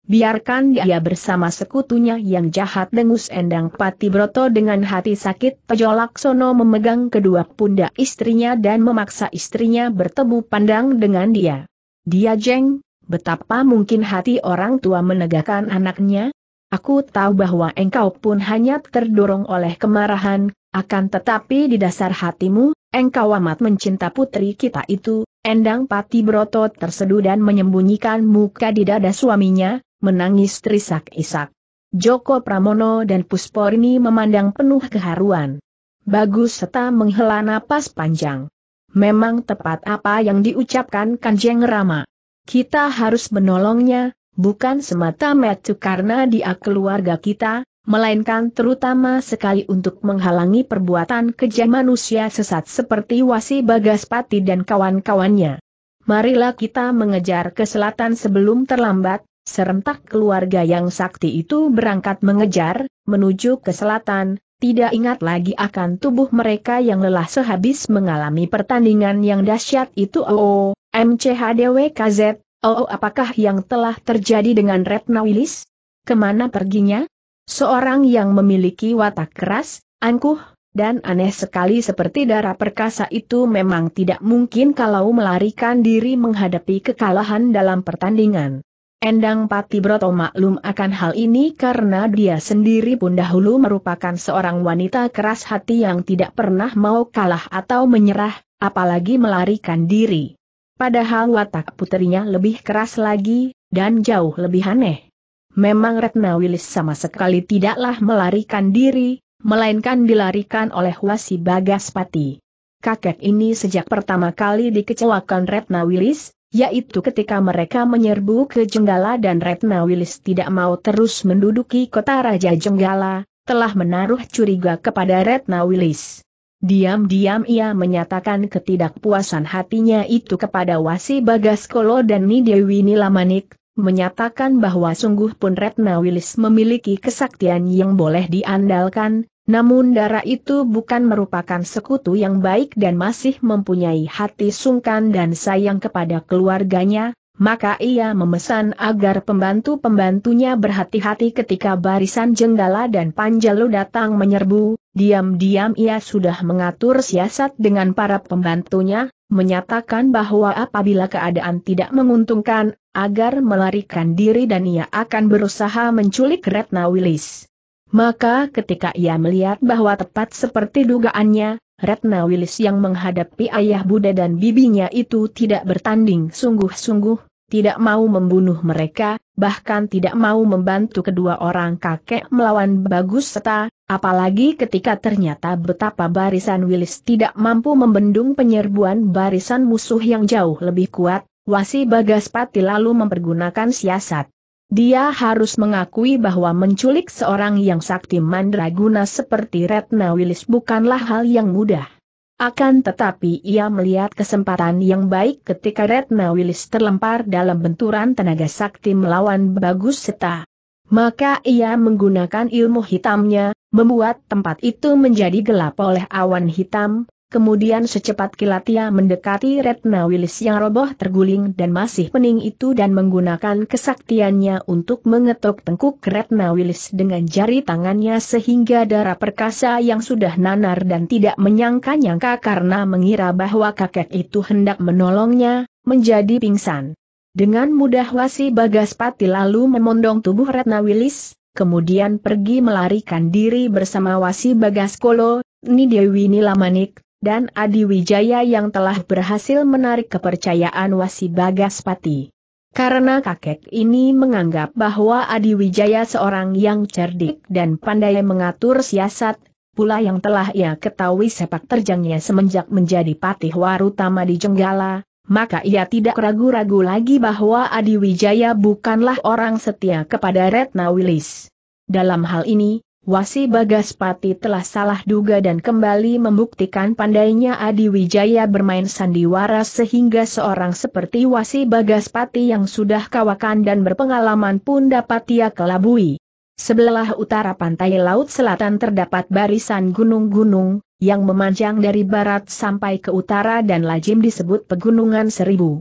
Biarkan dia bersama sekutunya yang jahat dengus Endang Pati Broto dengan hati sakit Tejo Laksono memegang kedua pundak istrinya dan memaksa istrinya bertemu pandang dengan dia. Dia jeng, betapa mungkin hati orang tua menegakkan anaknya? Aku tahu bahwa engkau pun hanya terdorong oleh kemarahan, akan tetapi di dasar hatimu, engkau amat mencinta putri kita itu, Endang Pati Broto terseduh dan menyembunyikan muka di dada suaminya, menangis terisak-isak. Joko Pramono dan Pusporni memandang penuh keharuan. Bagus serta menghela napas panjang. Memang tepat apa yang diucapkan Kanjeng Rama. Kita harus menolongnya, bukan semata-mata karena dia keluarga kita, melainkan terutama sekali untuk menghalangi perbuatan kejam manusia sesat seperti Wasi Bagaspati dan kawan-kawannya. Marilah kita mengejar ke selatan sebelum terlambat, serentak keluarga yang sakti itu berangkat mengejar, menuju ke selatan, tidak ingat lagi akan tubuh mereka yang lelah sehabis mengalami pertandingan yang dahsyat itu OO, oh, MCHDWKZ, OO oh, apakah yang telah terjadi dengan Retna Willis? Kemana perginya? Seorang yang memiliki watak keras, angkuh, dan aneh sekali seperti darah perkasa itu memang tidak mungkin kalau melarikan diri menghadapi kekalahan dalam pertandingan. Endang Pati Broto maklum akan hal ini karena dia sendiri pun dahulu merupakan seorang wanita keras hati yang tidak pernah mau kalah atau menyerah, apalagi melarikan diri. Padahal watak putrinya lebih keras lagi, dan jauh lebih aneh memang Retna Wilis sama sekali tidaklah melarikan diri, melainkan dilarikan oleh Wasi Bagaspati. Kakek ini sejak pertama kali dikecewakan Retna Wilis, yaitu ketika mereka menyerbu ke Jenggala dan Retna Wilis tidak mau terus menduduki kota Raja Jenggala, telah menaruh curiga kepada Retna Wilis. Diam-diam ia menyatakan ketidakpuasan hatinya itu kepada Wasi Bagaskolo dan Nidewi Nilamanik, menyatakan bahwa sungguh pun Retna Wilis memiliki kesaktian yang boleh diandalkan, namun darah itu bukan merupakan sekutu yang baik dan masih mempunyai hati sungkan dan sayang kepada keluarganya, maka ia memesan agar pembantu-pembantunya berhati-hati ketika barisan jenggala dan panjalu datang menyerbu, diam-diam ia sudah mengatur siasat dengan para pembantunya, menyatakan bahwa apabila keadaan tidak menguntungkan agar melarikan diri dan ia akan berusaha menculik Retna Wilis. Maka ketika ia melihat bahwa tepat seperti dugaannya, Retna Wilis yang menghadapi ayah Buddha dan bibinya itu tidak bertanding sungguh-sungguh, tidak mau membunuh mereka, bahkan tidak mau membantu kedua orang kakek melawan Bagus Seta, apalagi ketika ternyata betapa barisan Wilis tidak mampu membendung penyerbuan barisan musuh yang jauh lebih kuat, Wasi Bagaspati lalu mempergunakan siasat. Dia harus mengakui bahwa menculik seorang yang sakti mandraguna seperti Retna Wilis bukanlah hal yang mudah. Akan tetapi ia melihat kesempatan yang baik ketika Retna Wilis terlempar dalam benturan tenaga sakti melawan Bagus Seta. Maka ia menggunakan ilmu hitamnya, membuat tempat itu menjadi gelap oleh awan hitam, Kemudian secepat kilat ia mendekati Retna Wilis yang roboh terguling dan masih pening itu dan menggunakan kesaktiannya untuk mengetuk tengkuk Retna Wilis dengan jari tangannya sehingga darah perkasa yang sudah nanar dan tidak menyangka-nyangka karena mengira bahwa kakek itu hendak menolongnya, menjadi pingsan. Dengan mudah wasi Bagaspati lalu memondong tubuh Retna Wilis, kemudian pergi melarikan diri bersama wasi Bagaskolo, Nidewi Nilamanik, dan Adi Wijaya yang telah berhasil menarik kepercayaan Wasi Bagaspati. Karena kakek ini menganggap bahwa Adi Wijaya seorang yang cerdik dan pandai mengatur siasat, pula yang telah ia ketahui sepak terjangnya semenjak menjadi patih warutama di Jenggala, maka ia tidak ragu-ragu lagi bahwa Adi Wijaya bukanlah orang setia kepada Retna Wilis. Dalam hal ini, Wasi Bagaspati telah salah duga dan kembali membuktikan pandainya Adi Wijaya bermain sandiwara sehingga seorang seperti Wasi Bagaspati yang sudah kawakan dan berpengalaman pun dapat ia kelabui. Sebelah utara pantai laut selatan terdapat barisan gunung-gunung, yang memanjang dari barat sampai ke utara dan lazim disebut Pegunungan Seribu.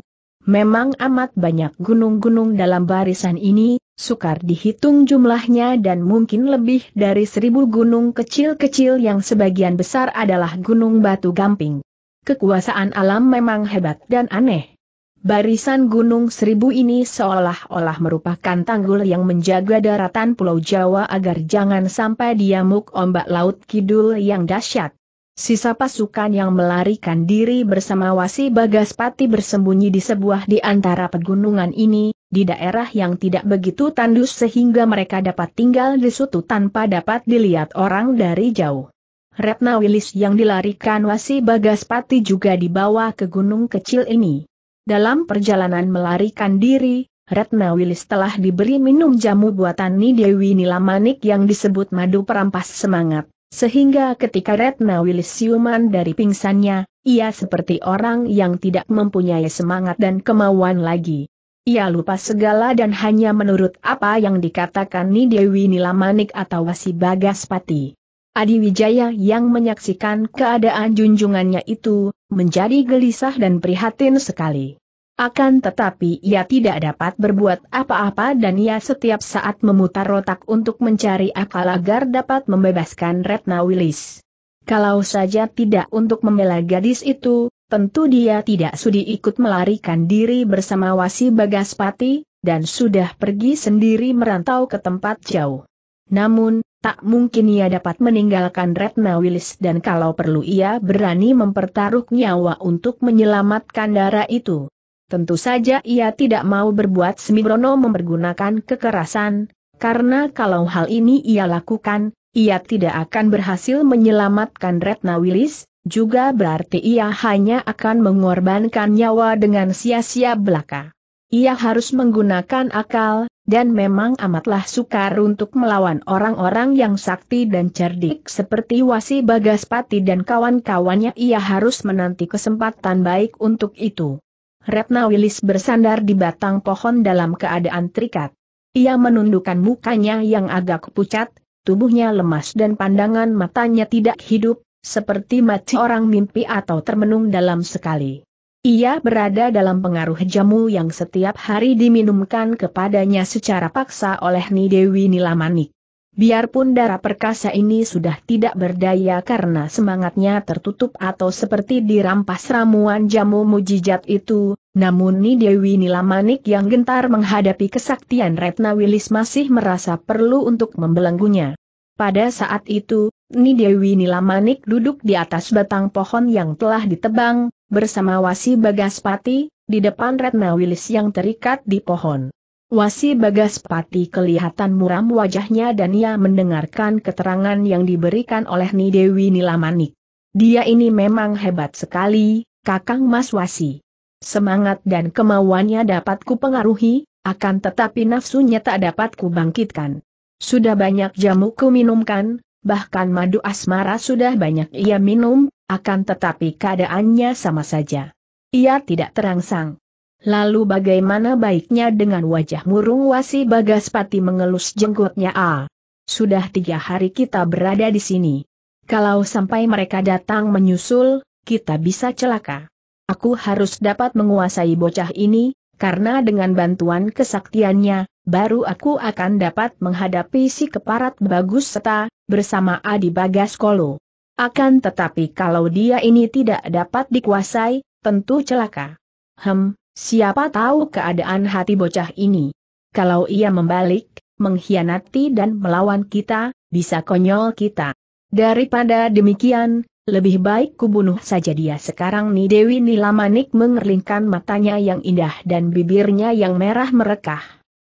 Memang amat banyak gunung-gunung dalam barisan ini, sukar dihitung jumlahnya dan mungkin lebih dari seribu gunung kecil-kecil yang sebagian besar adalah gunung batu gamping. Kekuasaan alam memang hebat dan aneh. Barisan gunung seribu ini seolah-olah merupakan tanggul yang menjaga daratan Pulau Jawa agar jangan sampai diamuk ombak laut kidul yang dahsyat. Sisa pasukan yang melarikan diri bersama Wasi Bagaspati bersembunyi di sebuah di antara pegunungan ini, di daerah yang tidak begitu tandus sehingga mereka dapat tinggal di situ tanpa dapat dilihat orang dari jauh. Retna Wilis yang dilarikan Wasi Bagaspati juga dibawa ke gunung kecil ini. Dalam perjalanan melarikan diri, Retna Wilis telah diberi minum jamu buatan Nidewi Nilamanik yang disebut madu perampas semangat. Sehingga ketika Retna Willis siuman dari pingsannya, ia seperti orang yang tidak mempunyai semangat dan kemauan lagi. Ia lupa segala dan hanya menurut apa yang dikatakan Nidewi Nilamanik atau Wasi Bagaspati. Adi Wijaya yang menyaksikan keadaan junjungannya itu, menjadi gelisah dan prihatin sekali. Akan tetapi ia tidak dapat berbuat apa-apa dan ia setiap saat memutar otak untuk mencari akal agar dapat membebaskan Retna Willis. Kalau saja tidak untuk membela gadis itu, tentu dia tidak sudi ikut melarikan diri bersama Wasi Bagaspati, dan sudah pergi sendiri merantau ke tempat jauh. Namun, tak mungkin ia dapat meninggalkan Retna Willis dan kalau perlu ia berani mempertaruh nyawa untuk menyelamatkan darah itu. Tentu saja ia tidak mau berbuat sembrono mempergunakan kekerasan, karena kalau hal ini ia lakukan, ia tidak akan berhasil menyelamatkan Retna Wilis, juga berarti ia hanya akan mengorbankan nyawa dengan sia-sia belaka. Ia harus menggunakan akal, dan memang amatlah sukar untuk melawan orang-orang yang sakti dan cerdik seperti Wasi Bagaspati dan kawan-kawannya ia harus menanti kesempatan baik untuk itu. Retna Wilis bersandar di batang pohon dalam keadaan terikat. Ia menundukkan mukanya yang agak pucat, tubuhnya lemas dan pandangan matanya tidak hidup, seperti mati orang mimpi atau termenung dalam sekali. Ia berada dalam pengaruh jamu yang setiap hari diminumkan kepadanya secara paksa oleh Nidewi Nilamanik. Biarpun darah perkasa ini sudah tidak berdaya karena semangatnya tertutup atau seperti dirampas ramuan jamu mujijat itu, namun Ni Dewi Nilamanik yang gentar menghadapi kesaktian Retna Wilis masih merasa perlu untuk membelenggunya. Pada saat itu, Ni Dewi Nilamanik duduk di atas batang pohon yang telah ditebang, bersama Wasi Bagaspati, di depan Retna Wilis yang terikat di pohon. Wasi Bagaspati kelihatan muram wajahnya dan ia mendengarkan keterangan yang diberikan oleh Ni Dewi Nilamanik. Dia ini memang hebat sekali, Kakang Mas Wasi semangat dan kemauannya dapat kupengaruhi, akan tetapi nafsunya tak dapat kubangkitkan. Sudah banyak jamu kuminumkan, bahkan madu asmara sudah banyak ia minum, akan tetapi keadaannya sama saja. Ia tidak terangsang. Lalu bagaimana baiknya dengan wajah murung wasi Bagaspati mengelus jenggotnya A. Sudah tiga hari kita berada di sini. Kalau sampai mereka datang menyusul, kita bisa celaka. Aku harus dapat menguasai bocah ini, karena dengan bantuan kesaktiannya, baru aku akan dapat menghadapi si keparat bagus serta, bersama Adi Bagas Kolo. Akan tetapi kalau dia ini tidak dapat dikuasai, tentu celaka. Hem, siapa tahu keadaan hati bocah ini. Kalau ia membalik, mengkhianati dan melawan kita, bisa konyol kita. Daripada demikian, lebih baik kubunuh saja dia sekarang nih Dewi Nilamanik mengerlingkan matanya yang indah dan bibirnya yang merah merekah.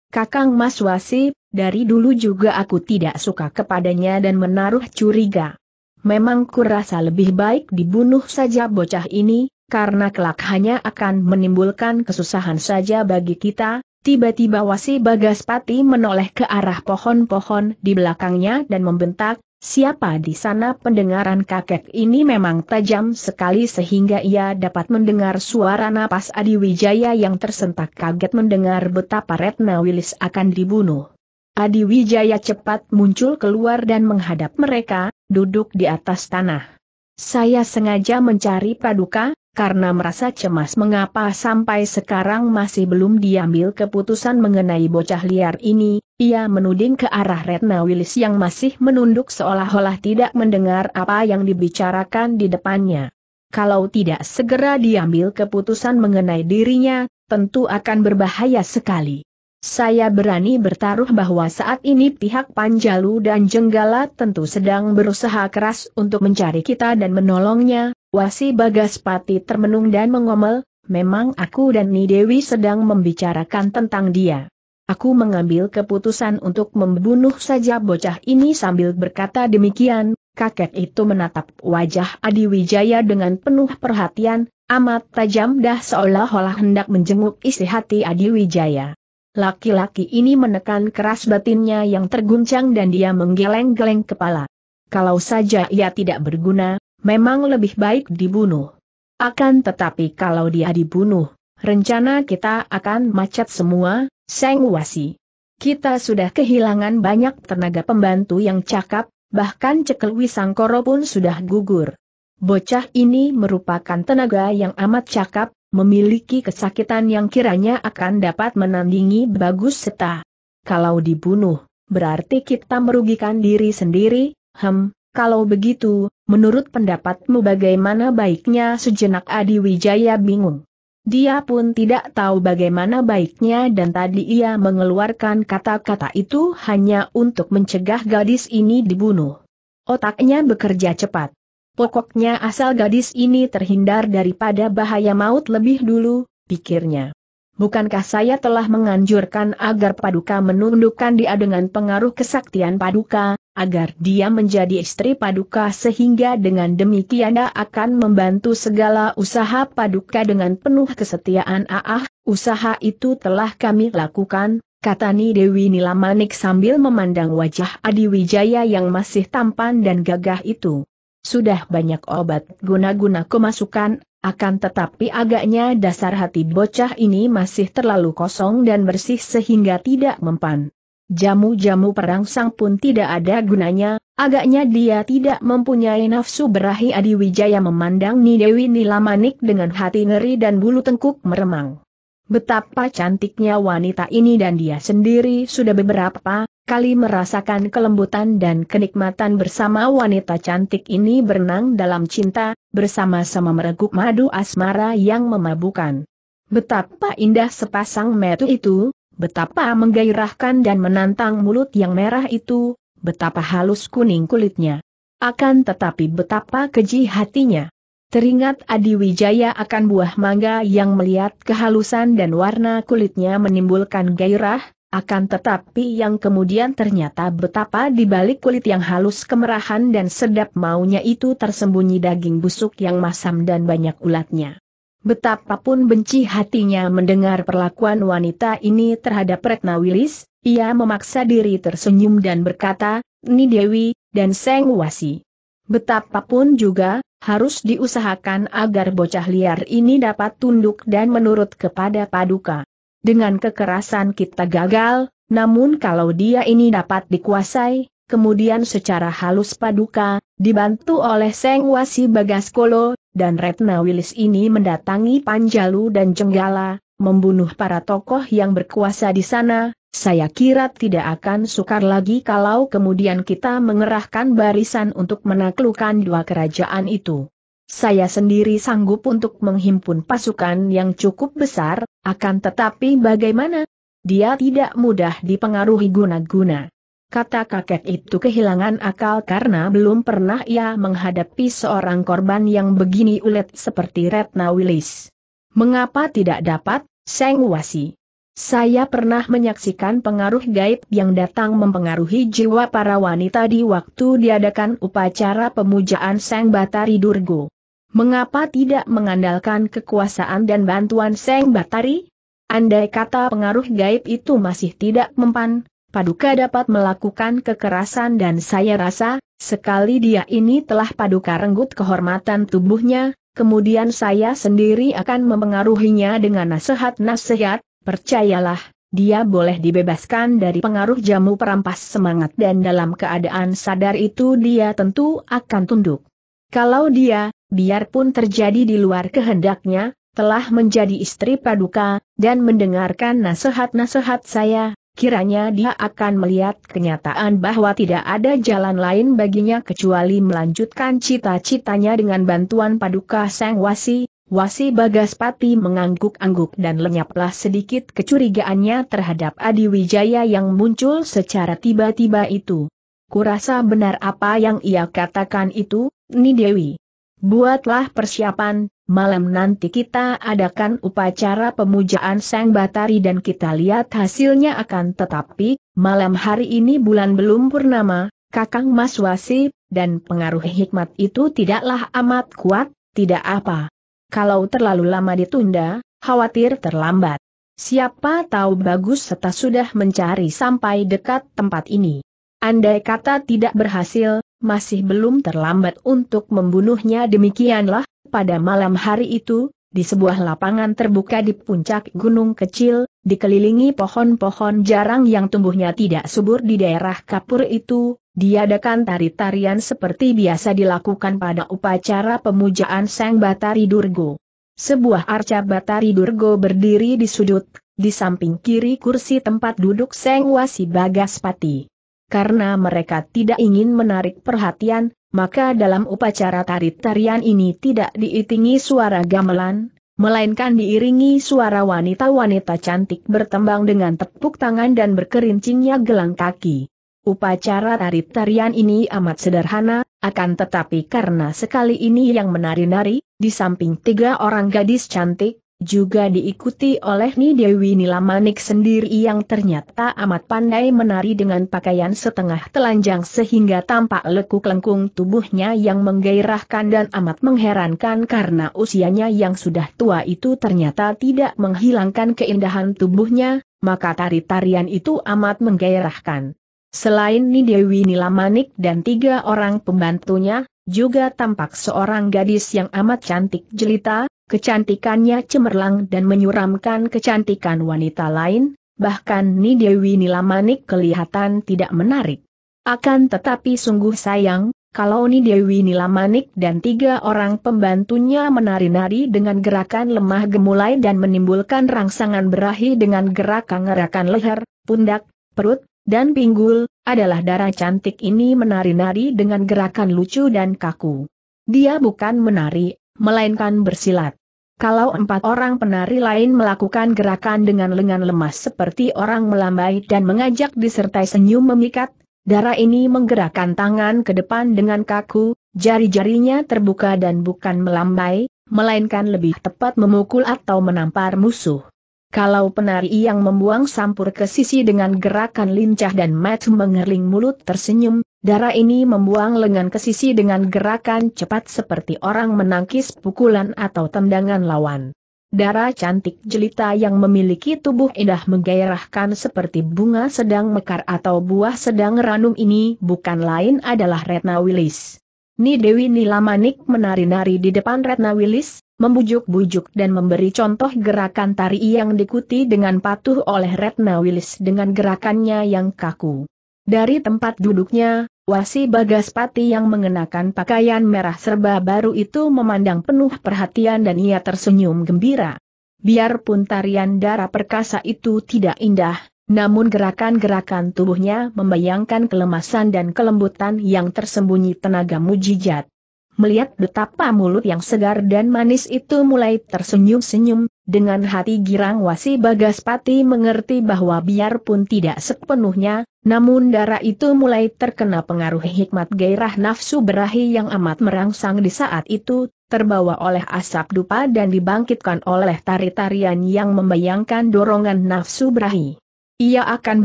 Kakang Mas Wasi, dari dulu juga aku tidak suka kepadanya dan menaruh curiga. Memang kurasa lebih baik dibunuh saja bocah ini, karena kelak hanya akan menimbulkan kesusahan saja bagi kita, Tiba-tiba Wasi Bagaspati menoleh ke arah pohon-pohon di belakangnya dan membentak, Siapa di sana pendengaran kakek ini memang tajam sekali sehingga ia dapat mendengar suara napas Adi Wijaya yang tersentak kaget mendengar betapa Retna Wilis akan dibunuh. Adi Wijaya cepat muncul keluar dan menghadap mereka, duduk di atas tanah. Saya sengaja mencari Paduka, karena merasa cemas mengapa sampai sekarang masih belum diambil keputusan mengenai bocah liar ini, ia menuding ke arah Retna Willis yang masih menunduk seolah-olah tidak mendengar apa yang dibicarakan di depannya. Kalau tidak segera diambil keputusan mengenai dirinya, tentu akan berbahaya sekali. Saya berani bertaruh bahwa saat ini pihak Panjalu dan Jenggala tentu sedang berusaha keras untuk mencari kita dan menolongnya, Wasi Bagaspati termenung dan mengomel, memang aku dan Nidewi sedang membicarakan tentang dia. Aku mengambil keputusan untuk membunuh saja bocah ini sambil berkata demikian, kakek itu menatap wajah Adi Wijaya dengan penuh perhatian, amat tajam dah seolah-olah hendak menjenguk isi hati Adi Wijaya. Laki-laki ini menekan keras batinnya yang terguncang dan dia menggeleng-geleng kepala. Kalau saja ia tidak berguna, memang lebih baik dibunuh. Akan tetapi kalau dia dibunuh, rencana kita akan macet semua, Seng Wasi. Kita sudah kehilangan banyak tenaga pembantu yang cakap, bahkan cekel Wisangkoro pun sudah gugur. Bocah ini merupakan tenaga yang amat cakap, memiliki kesakitan yang kiranya akan dapat menandingi bagus seta. Kalau dibunuh, berarti kita merugikan diri sendiri, hem, kalau begitu, menurut pendapatmu bagaimana baiknya sejenak Adi Wijaya bingung. Dia pun tidak tahu bagaimana baiknya dan tadi ia mengeluarkan kata-kata itu hanya untuk mencegah gadis ini dibunuh. Otaknya bekerja cepat. Pokoknya asal gadis ini terhindar daripada bahaya maut lebih dulu, pikirnya. Bukankah saya telah menganjurkan agar Paduka menundukkan dia dengan pengaruh kesaktian Paduka, agar dia menjadi istri Paduka sehingga dengan demikian dia akan membantu segala usaha Paduka dengan penuh kesetiaan ah, usaha itu telah kami lakukan, kata Ni Dewi Nilamanik sambil memandang wajah Adi Wijaya yang masih tampan dan gagah itu. Sudah banyak obat guna-guna kemasukan, akan tetapi agaknya dasar hati bocah ini masih terlalu kosong dan bersih sehingga tidak mempan. Jamu-jamu perangsang pun tidak ada gunanya, agaknya dia tidak mempunyai nafsu berahi Adiwijaya memandang Nidewi Nilamanik dengan hati ngeri dan bulu tengkuk meremang. Betapa cantiknya wanita ini dan dia sendiri sudah beberapa kali merasakan kelembutan dan kenikmatan bersama wanita cantik ini berenang dalam cinta, bersama-sama mereguk madu asmara yang memabukan. Betapa indah sepasang metu itu, betapa menggairahkan dan menantang mulut yang merah itu, betapa halus kuning kulitnya. Akan tetapi betapa keji hatinya. Teringat Adi Wijaya akan buah mangga yang melihat kehalusan dan warna kulitnya menimbulkan gairah, akan tetapi yang kemudian ternyata betapa di balik kulit yang halus kemerahan dan sedap maunya itu tersembunyi daging busuk yang masam dan banyak ulatnya. Betapapun benci hatinya mendengar perlakuan wanita ini terhadap Retna Wilis, ia memaksa diri tersenyum dan berkata, Ni Dewi, dan Seng Wasi. Betapapun juga, harus diusahakan agar bocah liar ini dapat tunduk dan menurut kepada Paduka. Dengan kekerasan kita gagal, namun kalau dia ini dapat dikuasai, kemudian secara halus paduka, dibantu oleh Seng Wasi Bagaskolo, dan Retna Wilis ini mendatangi Panjalu dan Jenggala, membunuh para tokoh yang berkuasa di sana, saya kira tidak akan sukar lagi kalau kemudian kita mengerahkan barisan untuk menaklukkan dua kerajaan itu. Saya sendiri sanggup untuk menghimpun pasukan yang cukup besar, akan tetapi bagaimana? Dia tidak mudah dipengaruhi guna-guna. Kata kakek itu kehilangan akal karena belum pernah ia menghadapi seorang korban yang begini ulet seperti Retna Wilis. Mengapa tidak dapat, Seng Wasi? Saya pernah menyaksikan pengaruh gaib yang datang mempengaruhi jiwa para wanita di waktu diadakan upacara pemujaan Seng Batari Durgo. Mengapa tidak mengandalkan kekuasaan dan bantuan Seng Batari? Andai kata pengaruh gaib itu masih tidak mempan, Paduka dapat melakukan kekerasan dan saya rasa, sekali dia ini telah Paduka renggut kehormatan tubuhnya, kemudian saya sendiri akan mempengaruhinya dengan nasihat-nasihat, percayalah, dia boleh dibebaskan dari pengaruh jamu perampas semangat dan dalam keadaan sadar itu dia tentu akan tunduk. Kalau dia, biarpun terjadi di luar kehendaknya, telah menjadi istri paduka, dan mendengarkan nasihat-nasihat saya, kiranya dia akan melihat kenyataan bahwa tidak ada jalan lain baginya kecuali melanjutkan cita-citanya dengan bantuan paduka Sang Wasi, Wasi Bagaspati mengangguk-angguk dan lenyaplah sedikit kecurigaannya terhadap Adi Wijaya yang muncul secara tiba-tiba itu. Kurasa benar apa yang ia katakan itu, Ni Dewi. Buatlah persiapan, malam nanti kita adakan upacara pemujaan Sang Batari dan kita lihat hasilnya akan tetapi, malam hari ini bulan belum purnama, Kakang Mas Wasi, dan pengaruh hikmat itu tidaklah amat kuat, tidak apa. Kalau terlalu lama ditunda, khawatir terlambat. Siapa tahu bagus serta sudah mencari sampai dekat tempat ini. Andai kata tidak berhasil, masih belum terlambat untuk membunuhnya demikianlah, pada malam hari itu, di sebuah lapangan terbuka di puncak gunung kecil, dikelilingi pohon-pohon jarang yang tumbuhnya tidak subur di daerah kapur itu, diadakan tari-tarian seperti biasa dilakukan pada upacara pemujaan Sang Batari Durgo. Sebuah arca Batari Durgo berdiri di sudut, di samping kiri kursi tempat duduk Sang Wasi Bagaspati karena mereka tidak ingin menarik perhatian, maka dalam upacara tari-tarian ini tidak diitingi suara gamelan, melainkan diiringi suara wanita-wanita cantik bertembang dengan tepuk tangan dan berkerincingnya gelang kaki. Upacara tari-tarian ini amat sederhana, akan tetapi karena sekali ini yang menari-nari, di samping tiga orang gadis cantik, juga diikuti oleh Ni Dewi Nilamanik sendiri yang ternyata amat pandai menari dengan pakaian setengah telanjang sehingga tampak lekuk-lengkung tubuhnya yang menggairahkan dan amat mengherankan karena usianya yang sudah tua itu ternyata tidak menghilangkan keindahan tubuhnya, maka tari-tarian itu amat menggairahkan. Selain Ni Dewi Nilamanik dan tiga orang pembantunya, juga tampak seorang gadis yang amat cantik jelita, Kecantikannya cemerlang dan menyuramkan kecantikan wanita lain, bahkan Nidewi Dewi Nilamanik kelihatan tidak menarik. Akan tetapi sungguh sayang, kalau Nidewi Dewi Nilamanik dan tiga orang pembantunya menari-nari dengan gerakan lemah gemulai dan menimbulkan rangsangan berahi dengan gerakan-gerakan leher, pundak, perut, dan pinggul, adalah darah cantik ini menari-nari dengan gerakan lucu dan kaku. Dia bukan menari, melainkan bersilat. Kalau empat orang penari lain melakukan gerakan dengan lengan lemas seperti orang melambai dan mengajak disertai senyum memikat, darah ini menggerakkan tangan ke depan dengan kaku, jari-jarinya terbuka dan bukan melambai, melainkan lebih tepat memukul atau menampar musuh. Kalau penari yang membuang sampur ke sisi dengan gerakan lincah dan maju mengerling mulut tersenyum, Darah ini membuang lengan ke sisi dengan gerakan cepat seperti orang menangkis pukulan atau tendangan lawan. Darah cantik jelita yang memiliki tubuh indah menggairahkan seperti bunga sedang mekar atau buah sedang ranum ini bukan lain adalah Retna Wilis. Ni Dewi Nilamanik menari-nari di depan Retna Wilis, membujuk-bujuk dan memberi contoh gerakan tari yang diikuti dengan patuh oleh Retna Wilis dengan gerakannya yang kaku. Dari tempat duduknya, Wasi Bagaspati yang mengenakan pakaian merah serba baru itu memandang penuh perhatian dan ia tersenyum gembira. Biarpun tarian darah perkasa itu tidak indah, namun gerakan-gerakan tubuhnya membayangkan kelemasan dan kelembutan yang tersembunyi tenaga mujijat melihat betapa mulut yang segar dan manis itu mulai tersenyum-senyum, dengan hati girang wasi Bagaspati mengerti bahwa biarpun tidak sepenuhnya, namun darah itu mulai terkena pengaruh hikmat gairah nafsu berahi yang amat merangsang di saat itu, terbawa oleh asap dupa dan dibangkitkan oleh tari-tarian yang membayangkan dorongan nafsu berahi. Ia akan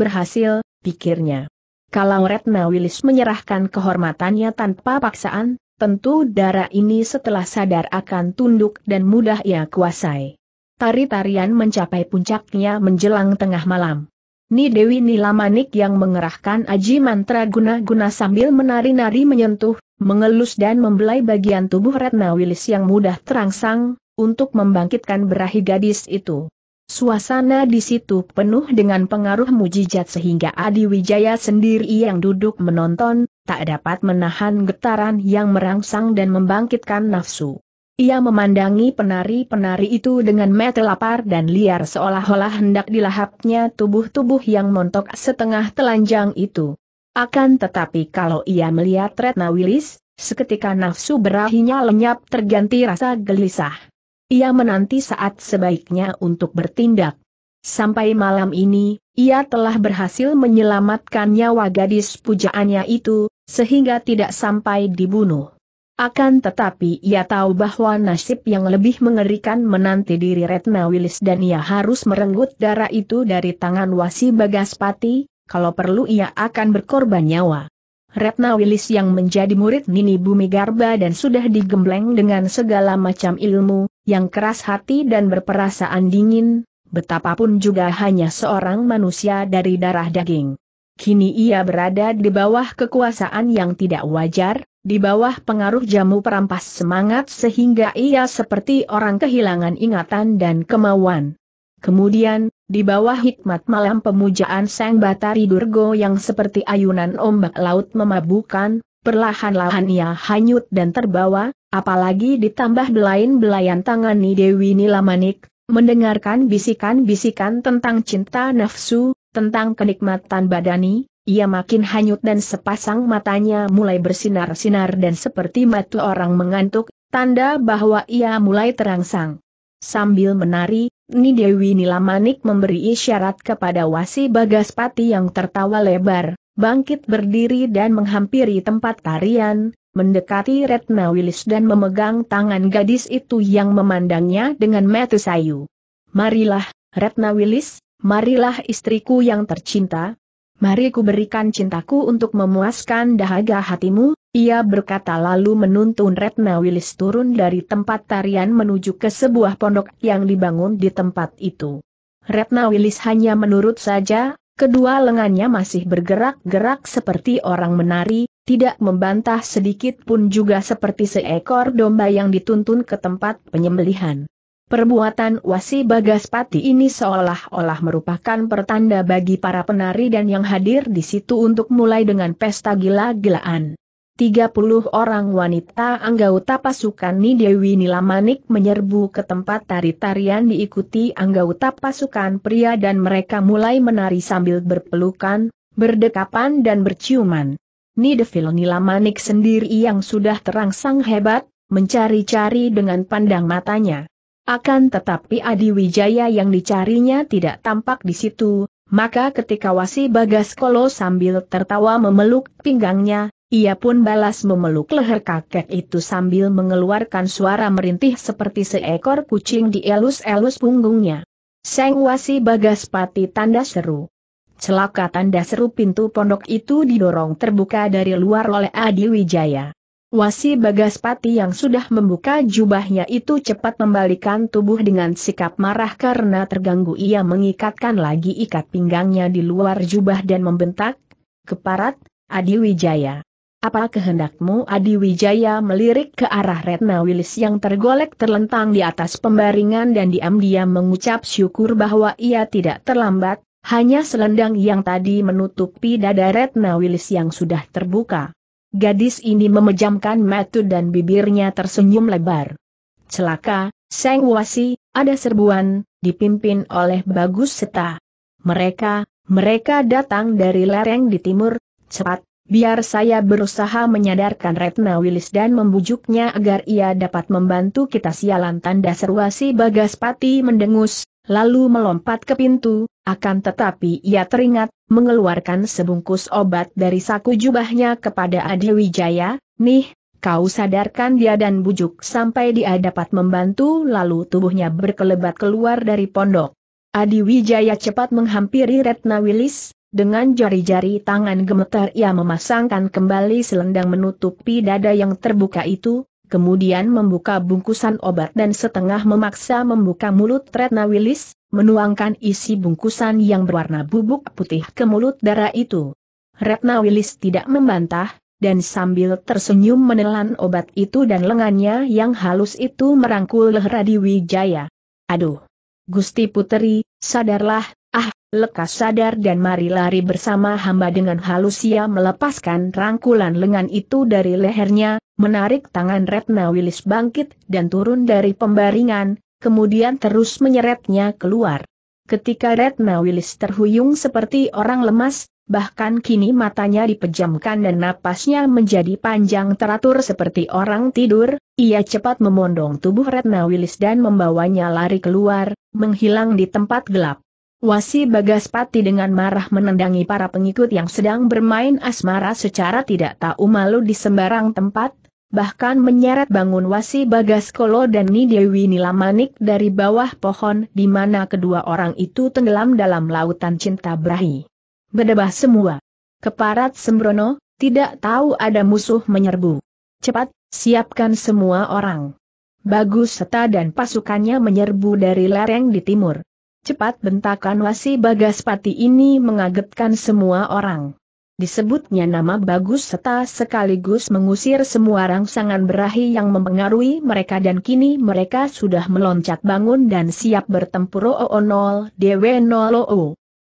berhasil, pikirnya. Kalau Retna Willis menyerahkan kehormatannya tanpa paksaan, tentu darah ini setelah sadar akan tunduk dan mudah ia kuasai. Tari-tarian mencapai puncaknya menjelang tengah malam. Ni Dewi Nilamanik yang mengerahkan aji mantra guna-guna sambil menari-nari menyentuh, mengelus dan membelai bagian tubuh Retna Wilis yang mudah terangsang, untuk membangkitkan berahi gadis itu. Suasana di situ penuh dengan pengaruh mujizat sehingga Adi Wijaya sendiri yang duduk menonton, tak dapat menahan getaran yang merangsang dan membangkitkan nafsu. Ia memandangi penari-penari itu dengan mata lapar dan liar seolah-olah hendak dilahapnya tubuh-tubuh yang montok setengah telanjang itu. Akan tetapi kalau ia melihat Retna Wilis, seketika nafsu berahinya lenyap terganti rasa gelisah ia menanti saat sebaiknya untuk bertindak. Sampai malam ini, ia telah berhasil menyelamatkan nyawa gadis pujaannya itu, sehingga tidak sampai dibunuh. Akan tetapi ia tahu bahwa nasib yang lebih mengerikan menanti diri Retna Wilis dan ia harus merenggut darah itu dari tangan Wasi Bagaspati, kalau perlu ia akan berkorban nyawa. Retna Wilis yang menjadi murid Nini Bumi Garba dan sudah digembleng dengan segala macam ilmu, yang keras hati dan berperasaan dingin, betapapun juga hanya seorang manusia dari darah daging. Kini ia berada di bawah kekuasaan yang tidak wajar, di bawah pengaruh jamu perampas semangat sehingga ia seperti orang kehilangan ingatan dan kemauan. Kemudian, di bawah hikmat malam pemujaan Sang Batari Durgo yang seperti ayunan ombak laut memabukan, perlahan-lahan ia hanyut dan terbawa, apalagi ditambah belain-belayan tangan Dewi Nilamanik, mendengarkan bisikan-bisikan tentang cinta nafsu, tentang kenikmatan badani, ia makin hanyut dan sepasang matanya mulai bersinar-sinar dan seperti mata orang mengantuk, tanda bahwa ia mulai terangsang. Sambil menari, Ni Dewi Nilamanik memberi isyarat kepada Wasi Bagaspati yang tertawa lebar, bangkit berdiri dan menghampiri tempat tarian, mendekati Retna Wilis dan memegang tangan gadis itu yang memandangnya dengan mata sayu. Marilah, Retna Wilis, marilah istriku yang tercinta, mari ku berikan cintaku untuk memuaskan dahaga hatimu, ia berkata lalu menuntun Retna Wilis turun dari tempat tarian menuju ke sebuah pondok yang dibangun di tempat itu. Retna Wilis hanya menurut saja, kedua lengannya masih bergerak-gerak seperti orang menari, tidak membantah sedikit pun juga seperti seekor domba yang dituntun ke tempat penyembelihan. Perbuatan Wasi Bagaspati ini seolah-olah merupakan pertanda bagi para penari dan yang hadir di situ untuk mulai dengan pesta gila-gilaan. 30 orang wanita anggota pasukan Nidewi Nilamanik menyerbu ke tempat tari-tarian diikuti anggota pasukan pria dan mereka mulai menari sambil berpelukan, berdekapan dan berciuman. Nidevil Nilamanik sendiri yang sudah terangsang hebat, mencari-cari dengan pandang matanya. Akan tetapi Adi Wijaya yang dicarinya tidak tampak di situ, maka ketika Wasi Bagas Kolo sambil tertawa memeluk pinggangnya, ia pun balas memeluk leher kakek itu sambil mengeluarkan suara merintih seperti seekor kucing di elus elus punggungnya. Seng Wasi Bagas Pati tanda seru. Celaka tanda seru pintu pondok itu didorong terbuka dari luar oleh Adi Wijaya. Wasi Bagaspati yang sudah membuka jubahnya itu cepat membalikan tubuh dengan sikap marah karena terganggu ia mengikatkan lagi ikat pinggangnya di luar jubah dan membentak, Keparat, Adi Wijaya. Apa kehendakmu Adi Wijaya melirik ke arah Retna Wilis yang tergolek terlentang di atas pembaringan dan diam-diam mengucap syukur bahwa ia tidak terlambat, hanya selendang yang tadi menutupi dada Retna Wilis yang sudah terbuka. Gadis ini memejamkan mata dan bibirnya tersenyum lebar. Celaka, Seng Wasi, ada serbuan, dipimpin oleh Bagus Seta. Mereka, mereka datang dari lereng di timur, cepat, biar saya berusaha menyadarkan Retna Wilis dan membujuknya agar ia dapat membantu kita sialan tanda seruasi Bagaspati mendengus, lalu melompat ke pintu, akan tetapi ia teringat, mengeluarkan sebungkus obat dari saku jubahnya kepada Adi Wijaya, Nih, kau sadarkan dia dan bujuk sampai dia dapat membantu lalu tubuhnya berkelebat keluar dari pondok. Adi Wijaya cepat menghampiri Retna Wilis, dengan jari-jari tangan gemetar ia memasangkan kembali selendang menutupi dada yang terbuka itu, kemudian membuka bungkusan obat dan setengah memaksa membuka mulut Retna Wilis, menuangkan isi bungkusan yang berwarna bubuk putih ke mulut darah itu. Retna Wilis tidak membantah, dan sambil tersenyum menelan obat itu dan lengannya yang halus itu merangkul Adi Wijaya. Aduh! Gusti Puteri, sadarlah, lekas sadar dan mari lari bersama hamba dengan halus ia melepaskan rangkulan lengan itu dari lehernya, menarik tangan Retna Wilis bangkit dan turun dari pembaringan, kemudian terus menyeretnya keluar. Ketika Retna Wilis terhuyung seperti orang lemas, bahkan kini matanya dipejamkan dan napasnya menjadi panjang teratur seperti orang tidur, ia cepat memondong tubuh Retna Wilis dan membawanya lari keluar, menghilang di tempat gelap. Wasi Bagaspati dengan marah menendangi para pengikut yang sedang bermain asmara secara tidak tahu malu di sembarang tempat, bahkan menyeret bangun Wasi Bagaskolo dan Nidewi Nilamanik dari bawah pohon di mana kedua orang itu tenggelam dalam lautan cinta berahi. Berdebah semua. Keparat Sembrono, tidak tahu ada musuh menyerbu. Cepat, siapkan semua orang. Bagus Seta dan pasukannya menyerbu dari lereng di timur. Cepat bentakan wasi Bagaspati ini mengagetkan semua orang. Disebutnya nama bagus serta sekaligus mengusir semua rangsangan berahi yang mempengaruhi mereka dan kini mereka sudah meloncat bangun dan siap bertempur OO0 0 oo